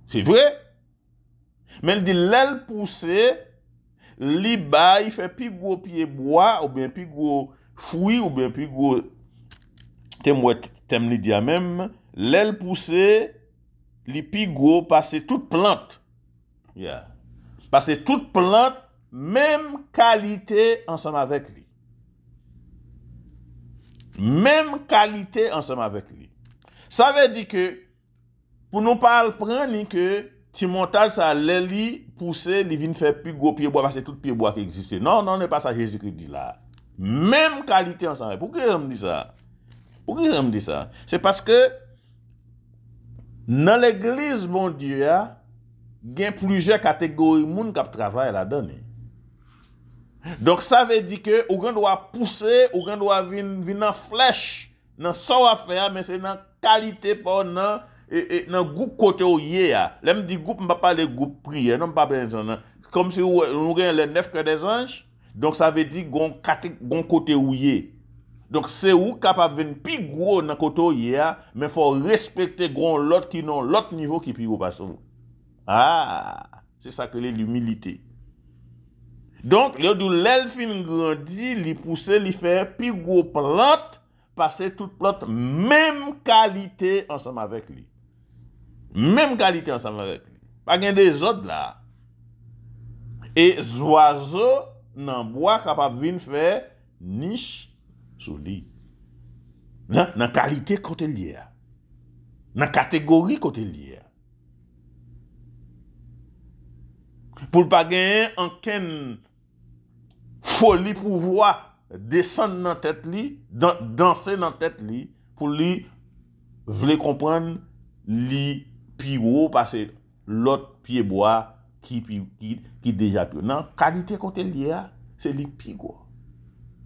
Se vwe? Men di lel puse, li ba yi fe pi go piye boya, ou ben pi go fwi, ou ben pi go temwe temli diya menm, lel puse, li pi go pase tout plant, pase tout plant, Mem kalite ansanm avek li. Mem kalite ansanm avek li. Sa ve di ke, pou nou pal pren li ke, ti montal sa leli puse li vi ne fe pi go piyeboa, va se tout piyeboa ki egziste. Non, non, ne pa sa Jezikri di la. Mem kalite ansanm. Pou ki rem di sa? Pou ki rem di sa? Se paske nan l'eglise bon diya, gen pluje kategori moun kap travay la dani. Donk sa ve di ke ou gen do a pousse, ou gen do a vin nan flech, nan sa wafeya, men se nan kalite pa, e, e, nan goup kote ou ye ya. Lem di goup mpa pale goup priye, non mpa ben zan. Kom se ou gen le nefke de zanj, donk sa ve di goun kote ou ye. Donk se ou kap aven pi gwo nan kote ou ye ya, men fo respekte goun lot ki non lot nivou ki pi gwo pason. Ah, se sakle l'humilite. Donk, yo dou lèl fin grandi, li pousse, li fè, pi gwo plant, pase tout plant, mèm kalite ansam avèk li. Mèm kalite ansam avèk li. Pa gen de zot la. E zoise ou nan boya kapap vin fè, nish sou li. Nan kalite kote li ya. Nan kategori kote li ya. Poul pa gen anken... Fò li pou vwa desan nan tèt li, dansè nan tèt li, pou li vle kompren li pi wò, pa se lot pi e bwa ki deja pi wò. Nan kalite kote li a, se li pi wò.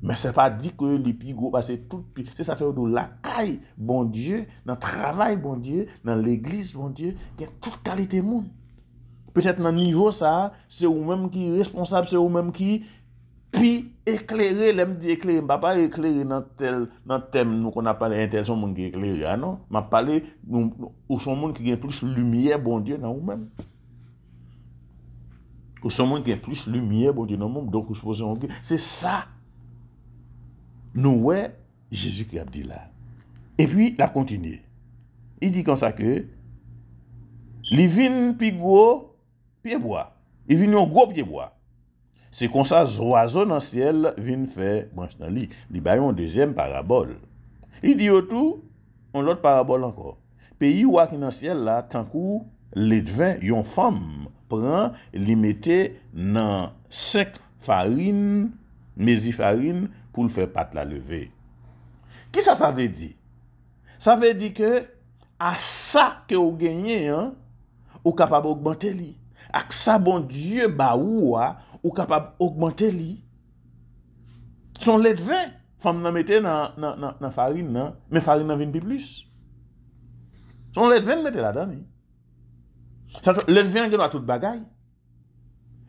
Men se pa di ke li pi wò, pa se tout pi wò. Se sa fè ou nou lakay, bon Diyo, nan travay, bon Diyo, nan l'eglis, bon Diyo, gen tout kalite moun. Petèt nan nivou sa, se ou mèm ki responsab, se ou mèm ki... Pi, eklerer, lèm di eklerer. Mba pa eklerer nan tel, nan tem nou kon a pale, yon eh, tel son moun ki eklerer ya, ah, non? Mba pale, ou son moun ki gen plus lumiye bondye nan ou men. Ou son moun ki gen plus lumiye bondye nan moun, donk ou se posè an ou men. Se sa, nou wè, Jésus ki abdi la. E pi, la kontinye. I di konsa ke, li vin pi gwo, pi eboa. Li vin yon gwo, pi eboa. Se kon sa zwa zo nan siel vin fe manch nan li. Li bayon dezem parabol. I di yo tou, on lot parabol ankor. Pe yi wak nan siel la, tankou, le dvin, yon fam, pran li mette nan sek farin, mezi farin, pou l fe pat la leve. Ki sa sa ve di? Sa ve di ke, a sa ke ou genye, ou kapabouk bante li. Ak sa bon die ba ou wak, ou kapab augmente li, son ledven, fam nan mette nan farin nan, men farin nan vin pi plus. Son ledven mette la dan. Eh. Ledven genwa tout bagay.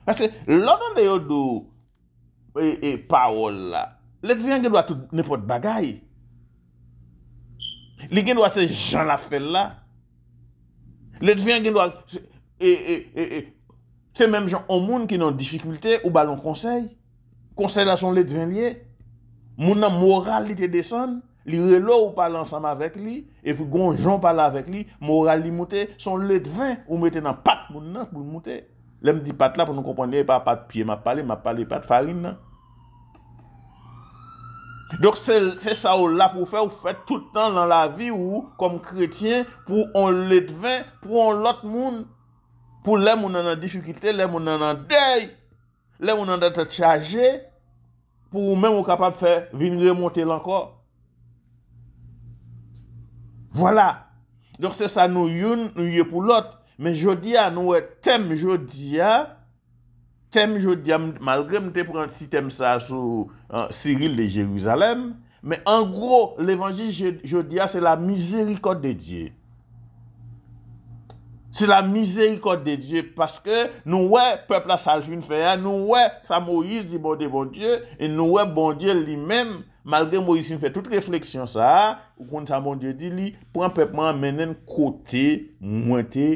Pase, london de yo do e parol la, ledven genwa tout nepot bagay. Li genwa se jan la fel la. Ledven genwa se, e, e, e, e, Se menm jan on moun ki nan difikulte ou balon konsey, konsey la son ledvin liye, moun nan moral li te desen, li relo ou pale ansam avek li, epi gonjon pale avek li, moral li moute, son ledvin ou mete nan pat moun nan pou moute. Lem di pat la pou nou komponye, e pa pat pie ma pale, ma pale pat farin nan. Dok se sa ou la pou fè ou fè tout an nan la vi ou ou, kom kretien, pou on ledvin, pou on lot moun. pou lè moun an an difikilte, lè moun an an dèy, lè moun an an tè tchajè, pou mè moun kapab fè vin remonte lankò. Voilà, donk se sa nou youn, nou yè pou lot, men jodia nou wè tem jodia, tem jodia malgrè mwen te prenti tem sa sou siril euh, de Jérusalem, men an gro l'évangil jodia se la mizérikò de Diyè. Se la mizeri kote de Diyo, paske nou wè pepl la saljoun fè ya, nou wè sa Moïse di bon de bon Diyo, e nou wè bon Diyo li mèm, malgré Moïse fè bon tout refleksyon sa, ou kon sa bon Diyo di li, pou an pepl man menen kote, mwente,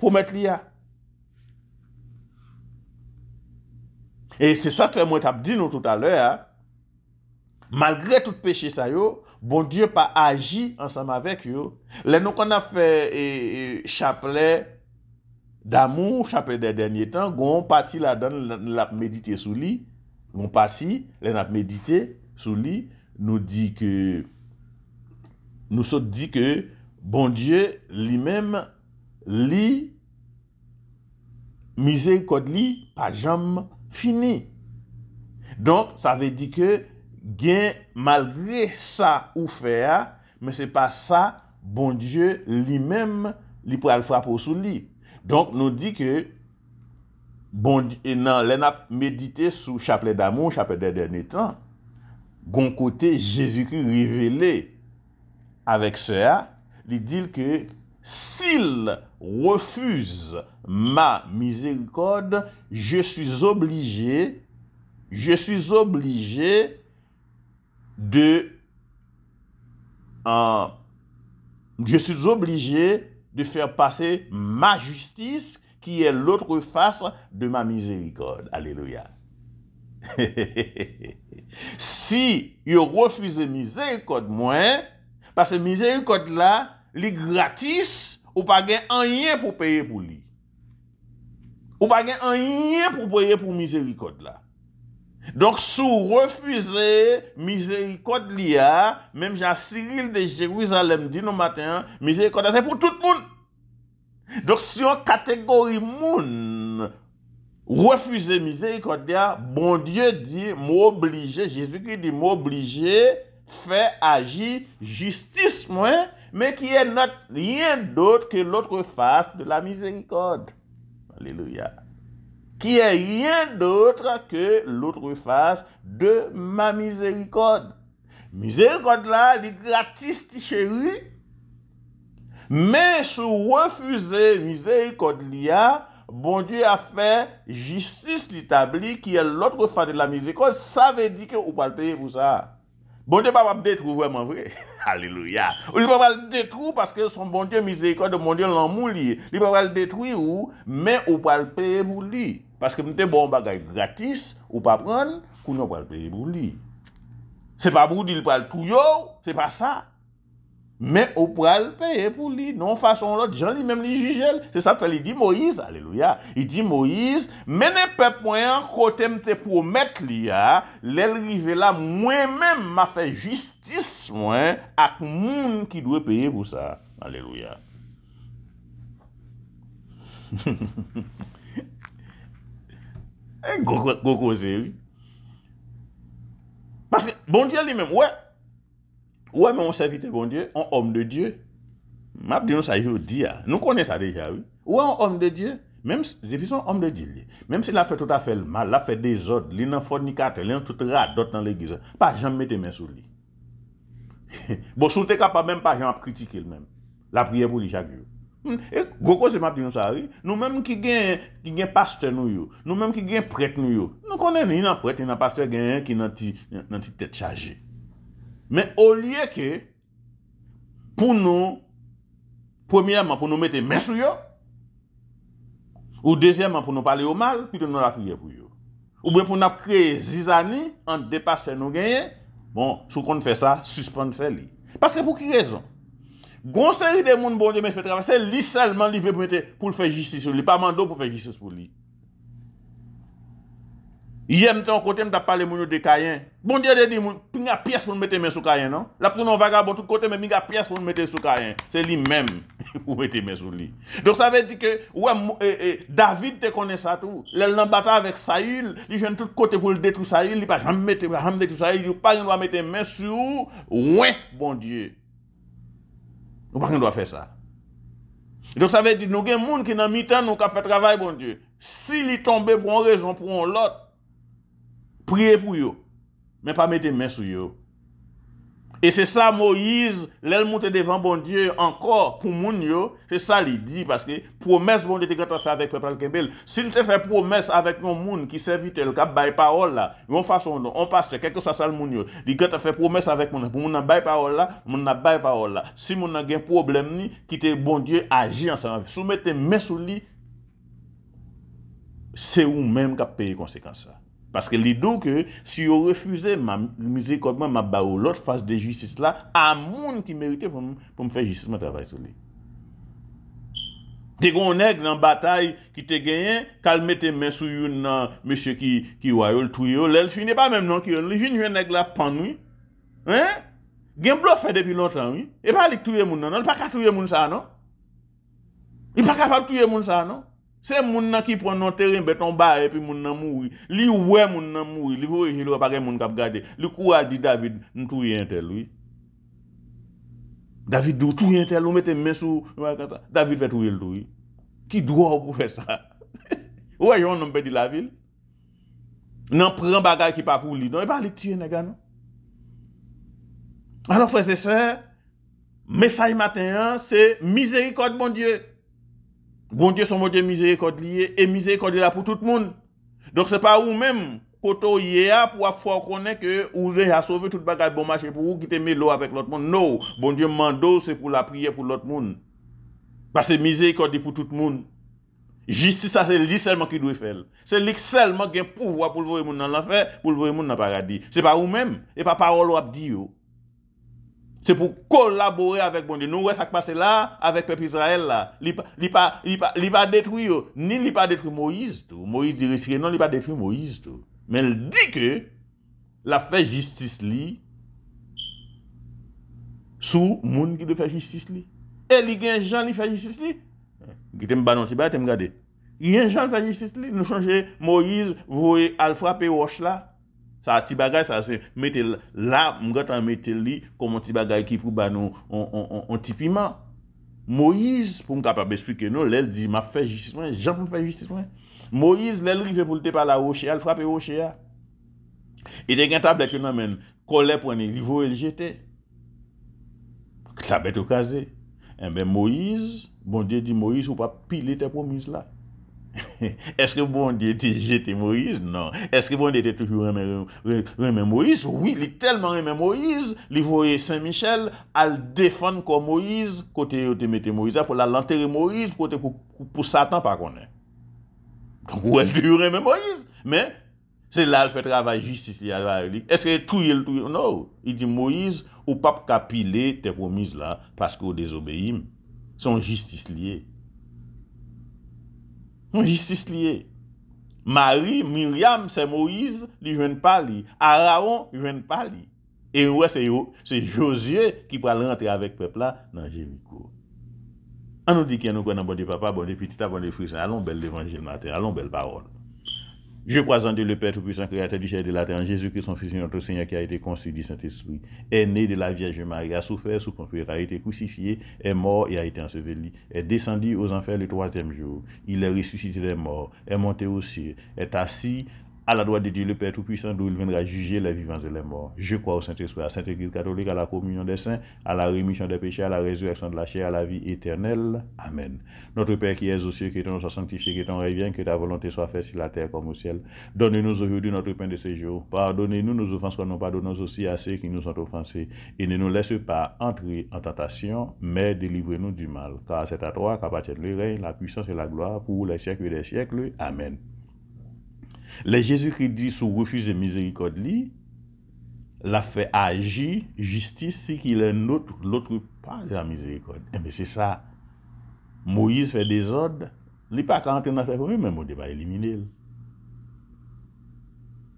pou mèt li ya. E se sa fè mwente ap di nou tout alè ya, malgré tout peche sa yo, Bon Diyo pa aji ansam avek yo. Le nou kon a fe chaple damou, chaple de denye tan, goun pati la dan, l ap medite sou li, goun pati, l ap medite sou li, nou di ke, nou sot di ke, bon Diyo li men, li mize kod li pa jam fini. Donk, sa ve di ke, gen malgre sa ou fè a, men se pa sa, bon Diyo li menm li pou al fwa pou sou li. Donk nou di ke, bon Diyo, enan lè nap medite sou chap lè damon, chap lè dè dèlè tan, gon kote Jezikou rivele, avèk sè a, li dil ke, si l refuz ma mizèkode, je sou obligè, je sou obligè, de, euh, je suis obligé de faire passer ma justice qui est l'autre face de ma miséricorde. Alléluia. Si yo refuse miséricorde mwen, parce que miséricorde la, li gratis, ou pa gen en yè pou paye pou li. Ou pa gen en yè pou paye pou miséricorde la. Donk sou refuze mizeri kod liya, menm jan Cyril de Jérusalem di nou maten, mizeri koda, zè pou tout moun. Donk sou yon kategori moun, refuze mizeri koda, bon Diyo di m'oblige, Jésus ki di m'oblige, fè agi justis mwen, menm ki yon not ryen dot ke lotre fase de la mizeri koda. Aleluya. Ki e rien d'otre ke l'otre fase de ma mizérikode. Mizérikode la, li gratis ti chéri. Men sou refuze mizérikode li bon a, bon die a fe jistis li tabli ki e l'otre fase de la mizérikode, sa ve di ke ou palpeye pou sa. Bon die pa pa m detrou wè man wè. Halilouya. Ou li pa pa l detrou parce ke son bon die mizérikode, ou mon die l'an mou li. Li pa pa l detrou ou, men ou palpeye mou li. Paske mwen te bon bagay gratis, ou pa pran, kou nou pral peye pou li. Se pa bou di l'pral tou yo, se pa sa. Men ou pral peye pou li. Non fason lot, jan li mem li jujel. Se sa te fali di Moïse, aleluya. I di Moïse, men ne pep mwen kote mte promet li ya, lèl rive la mwen men ma fe justice mwen ak moun ki dwe peye pou sa. Aleluya. Hehehehe. Eh, Goko se. Parce que bon diè li mèm. Ouè. Ouè mèm on sè vite bon diè. Ah, bon, on om de diè. Mèm ap diè nou sa yò diè. Nou konè sa deja. Ouè on om de diè. Mèm se la fè tout a fè l'mal. La fè des od. Li nan fòd ni katè. Li nan tout rad. Dot nan le gizot. Pa jèm mette men sou li. Bo sou te kapap mèm pa jèm ap kritike l'mèm. La priè pou li chak diò. E Goko se map di yon sari, nou menm ki gen paste nou yo, nou menm ki gen prete nou yo, nou konen yon prete, yon paste gen yon ki nan ti tet chaje. Men o liye ke, pou nou, premiyeman pou nou mette mensou yo, ou dezyeman pou nou pale yo mal, pite nou la fye pou yo. Ou pou nou ap kreye zizani, an depase nou genye, bon, sou kon fè sa, suspende fè li. Pase pou ki rezon? Gon seri de moun bon die men se fe travase, se li salman li ve pou mette pou fe jistis pou li, pa mando pou fe jistis pou li. Yem te an kote mta pale moun yo de kayen. Bon die de di moun, minga pias pou nou mette men sou kayen non? La prounan vagabon tout kote men minga pias pou nou mette sou kayen. Se li men pou mette men sou li. Don sa ve di ke, wè, David te kone sa tou. Lè l'an bata avèk Sayul, li jen tout kote pou l'detrou Sayul, li pa jam mette, jam detrou Sayul, li ou pa yon wè mette men sou, wè, bon die. Oparin do a fe sa. Do sa ve di nou gen moun ki nan mi tan nou ka fe travay gondyo. Si li tombe pou an rejon pou an lot. Priye pou yo. Men pa mete men sou yo. E se sa Moïse, lèl moun te devan bon Diyo ankor pou moun yo, se sa li di, paske promes bon Diyo te gata fè avèk pe pral kembèl, si l te fè promes avèk yon moun ki servite l, ka bay pa ou la, yon fason, yon pastor, kek yo sa sal moun yo, di gata fè promes avèk moun, moun nan bay pa ou la, moun nan bay pa ou la, si moun nan gen problem ni, ki te bon Diyo aji an sa moun, sou mè te mè sou li, se ou mèm ka peyi konsekansa. Paske li do ke si yo refuze ma mizikotman ma ba ou lot fase de jistis la, a moun ki merite pou mwen fè jistis ma travay sou li. Te kon neg nan batay ki te genyen, kalme te men sou yon nan mesye ki yoyol, tou yon lèl, finye pa mèm nan ki yon lèl, jine yon neg la pan wè. Gen blò fè depi lò tan wè. E pa li tou yon moun nan nan, li pa ka tou yon moun sa anon. Li pa ka fal tou yon moun sa anon. Se moun nan ki pren nan teren beton ba e pi moun nan moui. Li wè moun nan moui. Li wè jil wè pa gen moun kap gade. Li kou a di David nou touye entel. David dou touye entel. Ou mette mensou. David ve touye ldoui. Ki dwo ou pou fè sa. Ou wè yon nan bè di la vil. Nan pren bagay ki pa pou li. Don e ba li tue nega nou. Ano fè se se. Mesay maten an. Se mizeri kote moun diye. Bondye son bondye mizeye kode liye, e mizeye kode la pou tout moun. Donk se pa ou menm, koto ye a pou ap fwa konen ke ou re a sove tout bagay bomache pou ou ki te me lo avèk lot moun. No, bondye mando se pou la priye pou lot moun. Bas se mizeye kode liye pou tout moun. Jistisa se li selman ki dwe fel. Se lik selman gen pou vwa pou vwe moun nan lafer, pou vwe moun nan paradis. Se pa ou menm, e pa parol wap di yo. Se pou kolabore avèk bondi. Nou wè sak pase la avèk pep Israel la. Li pa detwyo. Ni li pa detwyo Moïse tou. Moïse diriske nan li pa detwyo Moïse tou. Men di ke la fè jistis li. Sou moun ki de fè jistis li. E li gen jan li fè jistis li. Ki tem banonsi ba, tem gade. Gen jan fè jistis li. Nou chanje Moïse vwoye al frape wosh la. Sa ti bagay sa se mette la, mwen gata mette li koman ti bagay ki pou ba nou an tipi man. Moïse pou mwen kapap esprike nou, lèl di, ma fè justice mwen, jan pou fè justice mwen. Moïse lèl ou ki fè pou lte pa la Ocea, l frape Ocea. E te gen tablet ki nan men, kolè pou an e rivo LGT. Kla bete okaze. E eh mwen Moïse, bon diè di Moïse, ou pa pil etè promis la. Eske bon diye te jete Moïse? Non Eske bon diye te toujou reme Moïse? Oui, li telman reme Moïse Li voye Saint-Michel Al defan kon Moïse Kote yo te mete Moïse Apo la lanteri Moïse Kote pou Satan pa konen Ou el toujou reme Moïse Men, se la al fe travay justice li Eske touye l touye? Non, il di Moïse Ou pap kapile te promis la Paske ou dezobehim Son justice liye Mou jistis liye. Mari, Myriam, se Moïse, li jwen pa li. Araon, jwen pa li. E wè se Josie ki pral rentre avèk pepla nan jenikou. An nou di ki an nou kwen an bon de papa, bon de pitita, bon de frise. Alon bel devanje matè, alon bel baron. Je crois en Dieu le Père Tout-Puissant, Créateur du ciel et de la terre, en Jésus-Christ, son Fils, notre Seigneur, qui a été conçu du Saint-Esprit, est né de la Vierge Marie, a souffert sous Pontius, a été crucifié, est mort et a été enseveli, est descendu aux enfers le troisième jour. Il est ressuscité des morts, est monté au ciel, est assis à la droite de Dieu le Père Tout-Puissant, d'où il viendra juger les vivants et les morts. Je crois au Saint-Esprit, à la Sainte Église catholique, à la communion des saints, à la rémission des péchés, à la résurrection de la chair, à la vie éternelle. Amen. Notre Père qui es aux cieux, que ton nom soit sanctifié, que ton règne que ta volonté soit faite sur la terre comme au ciel. Donne-nous aujourd'hui notre pain de ce jour. pardonne nous nos offenses comme nous pardonnons aussi à ceux qui nous ont offensés. Et ne nous laisse pas entrer en tentation, mais délivre nous du mal. Car c'est à toi qu'appartiennent le règne, la puissance et la gloire pour les siècles des siècles. Amen. Le Jezu ki di sou refus de mizerikod li, la fe aji, jistis si ki le not, lout ki pa de la mizerikod. Eme eh, se sa, Moïse fe dezod, li pa kante nan fe komi, men moun de ba elimine li.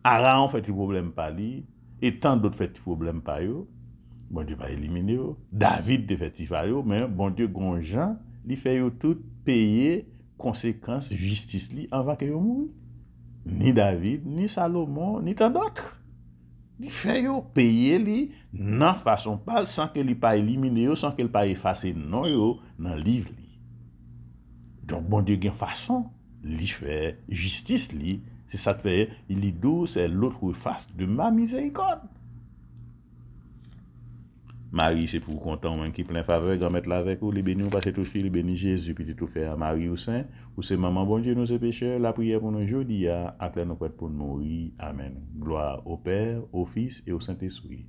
Araon fe ti problem pa li, etan dot fe ti problem pa yo, moun de ba elimine yo. David de fe ti fay yo, men moun de gonjan, li fe yo tout peye konsekans jistis li anva ke yo moun. Ni David, ni Salomon, ni tan dotre. Li fè yo peye li nan fason pal san ke li pa elimine yo, san ke li pa efase nan yo nan liv li. Don bonde gen fason li fè, jistis li, se sa te fè, li dou se lout kou fase de ma mize ikon. Marie, c'est pour content, même qui plein faveur, grand mettre là avec vous, les bénis, parce que tout les bénis Jésus, puis tout faire Marie au Saint, ou c'est maman, bon Dieu, nous c'est pécheurs, la prière pour nous dis à clair nous pour mourir. Amen. Gloire au Père, au Fils et au Saint-Esprit,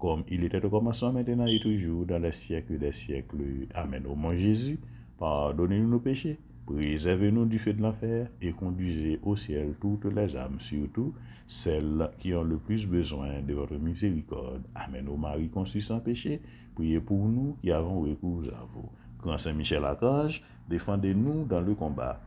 comme il était au commencement, maintenant et toujours, dans les siècles des siècles. Amen. Au nom Jésus, pardonnez-nous nos péchés Préservez-nous du feu de l'enfer et conduisez au ciel toutes les âmes, surtout celles qui ont le plus besoin de votre miséricorde. Amen. Ô Marie conçue sans péché, priez pour nous qui avons recours à vous. Grand Saint-Michel Archange, défendez-nous dans le combat.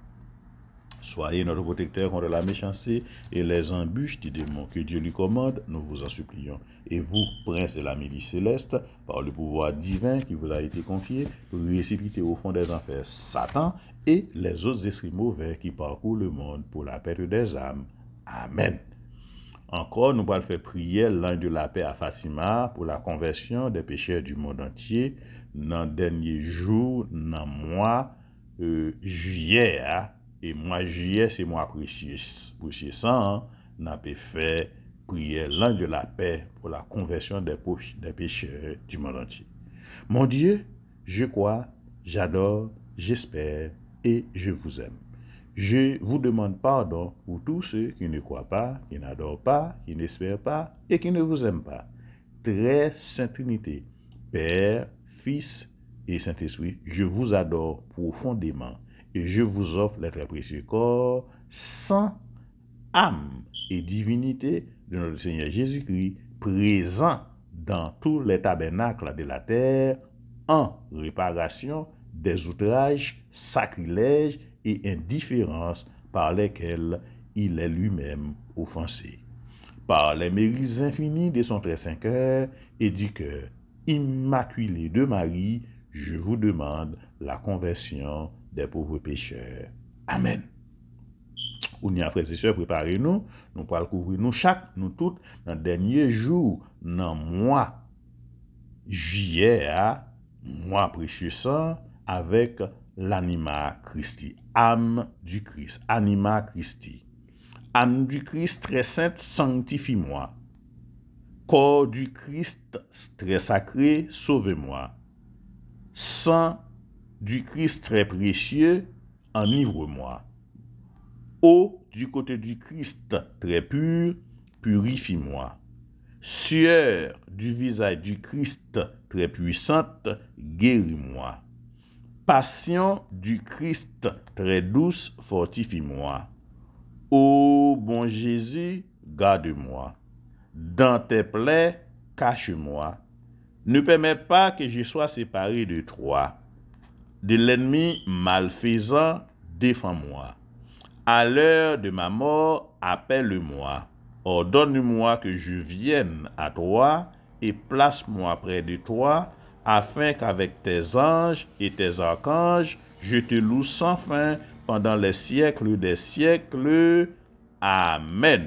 Soyez notre protecteur contre la méchanceté et les embûches du démon. Que Dieu lui commande, nous vous en supplions. Et vous, prince de la milice céleste, par le pouvoir divin qui vous a été confié, précipitez au fond des enfers Satan et les autres esprits mauvais qui parcourent le monde pour la paix des âmes. Amen. Encore, nous voulons faire prier l'ange de la paix à Fatima pour la conversion des pécheurs du monde entier dans le dernier jour, dans le mois euh, juillet. Et moi, juillet, c'est moi qui suis. Pour ce sens, nous avons fait prier l'ange de la paix pour la conversion des pécheurs du monde entier. Mon Dieu, je crois, j'adore, j'espère, et je vous aime. Je vous demande pardon pour tous ceux qui ne croient pas, qui n'adorent pas, qui n'espèrent pas et qui ne vous aiment pas. Très Sainte Trinité, Père, Fils et Saint-Esprit, je vous adore profondément et je vous offre les très précieux corps, sang, âme et divinité de notre Seigneur Jésus-Christ, présent dans tous les tabernacles de la terre, en réparation des outrages, sakrileges et indifferences par lesquelles il est lui-même offensé. Par les mérises infinies de son très-saint-cœur et du cœur immaculé de Marie, je vous demande la conversion des pauvres pécheurs. Amen. Où ni a frès et soeurs, préparez-nous, nous pas le couvrir nous chaque, nous toutes, dans le dernier jour, dans moi, j'y ai, moi, moi, moi, moi, avec l'anima Christi, âme du Christ, anima Christi. Âme du Christ très sainte, sanctifie-moi. Corps du Christ très sacré, sauve-moi. Sang du Christ très précieux, enivre-moi. Eau du côté du Christ très pur, purifie-moi. Sueur du visage du Christ très puissante, guéris-moi. Passion du Christ très douce, fortifie-moi. Ô bon Jésus, garde-moi. Dans tes plaies, cache-moi. Ne permets pas que je sois séparé de toi. De l'ennemi malfaisant, défends-moi. À l'heure de ma mort, appelle-moi. Ordonne-moi que je vienne à toi et place-moi près de toi Afen k avek tez anj et tez ak anj, Je te lou sanfen pandan le syekle de syekle. Amen.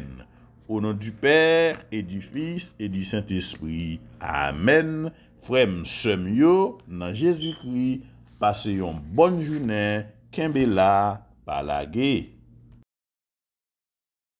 O nou di per, di fis, di sent espri. Amen. Fwem semyo nan Jezikri. Paseyon bon jounen. Kembe la balage.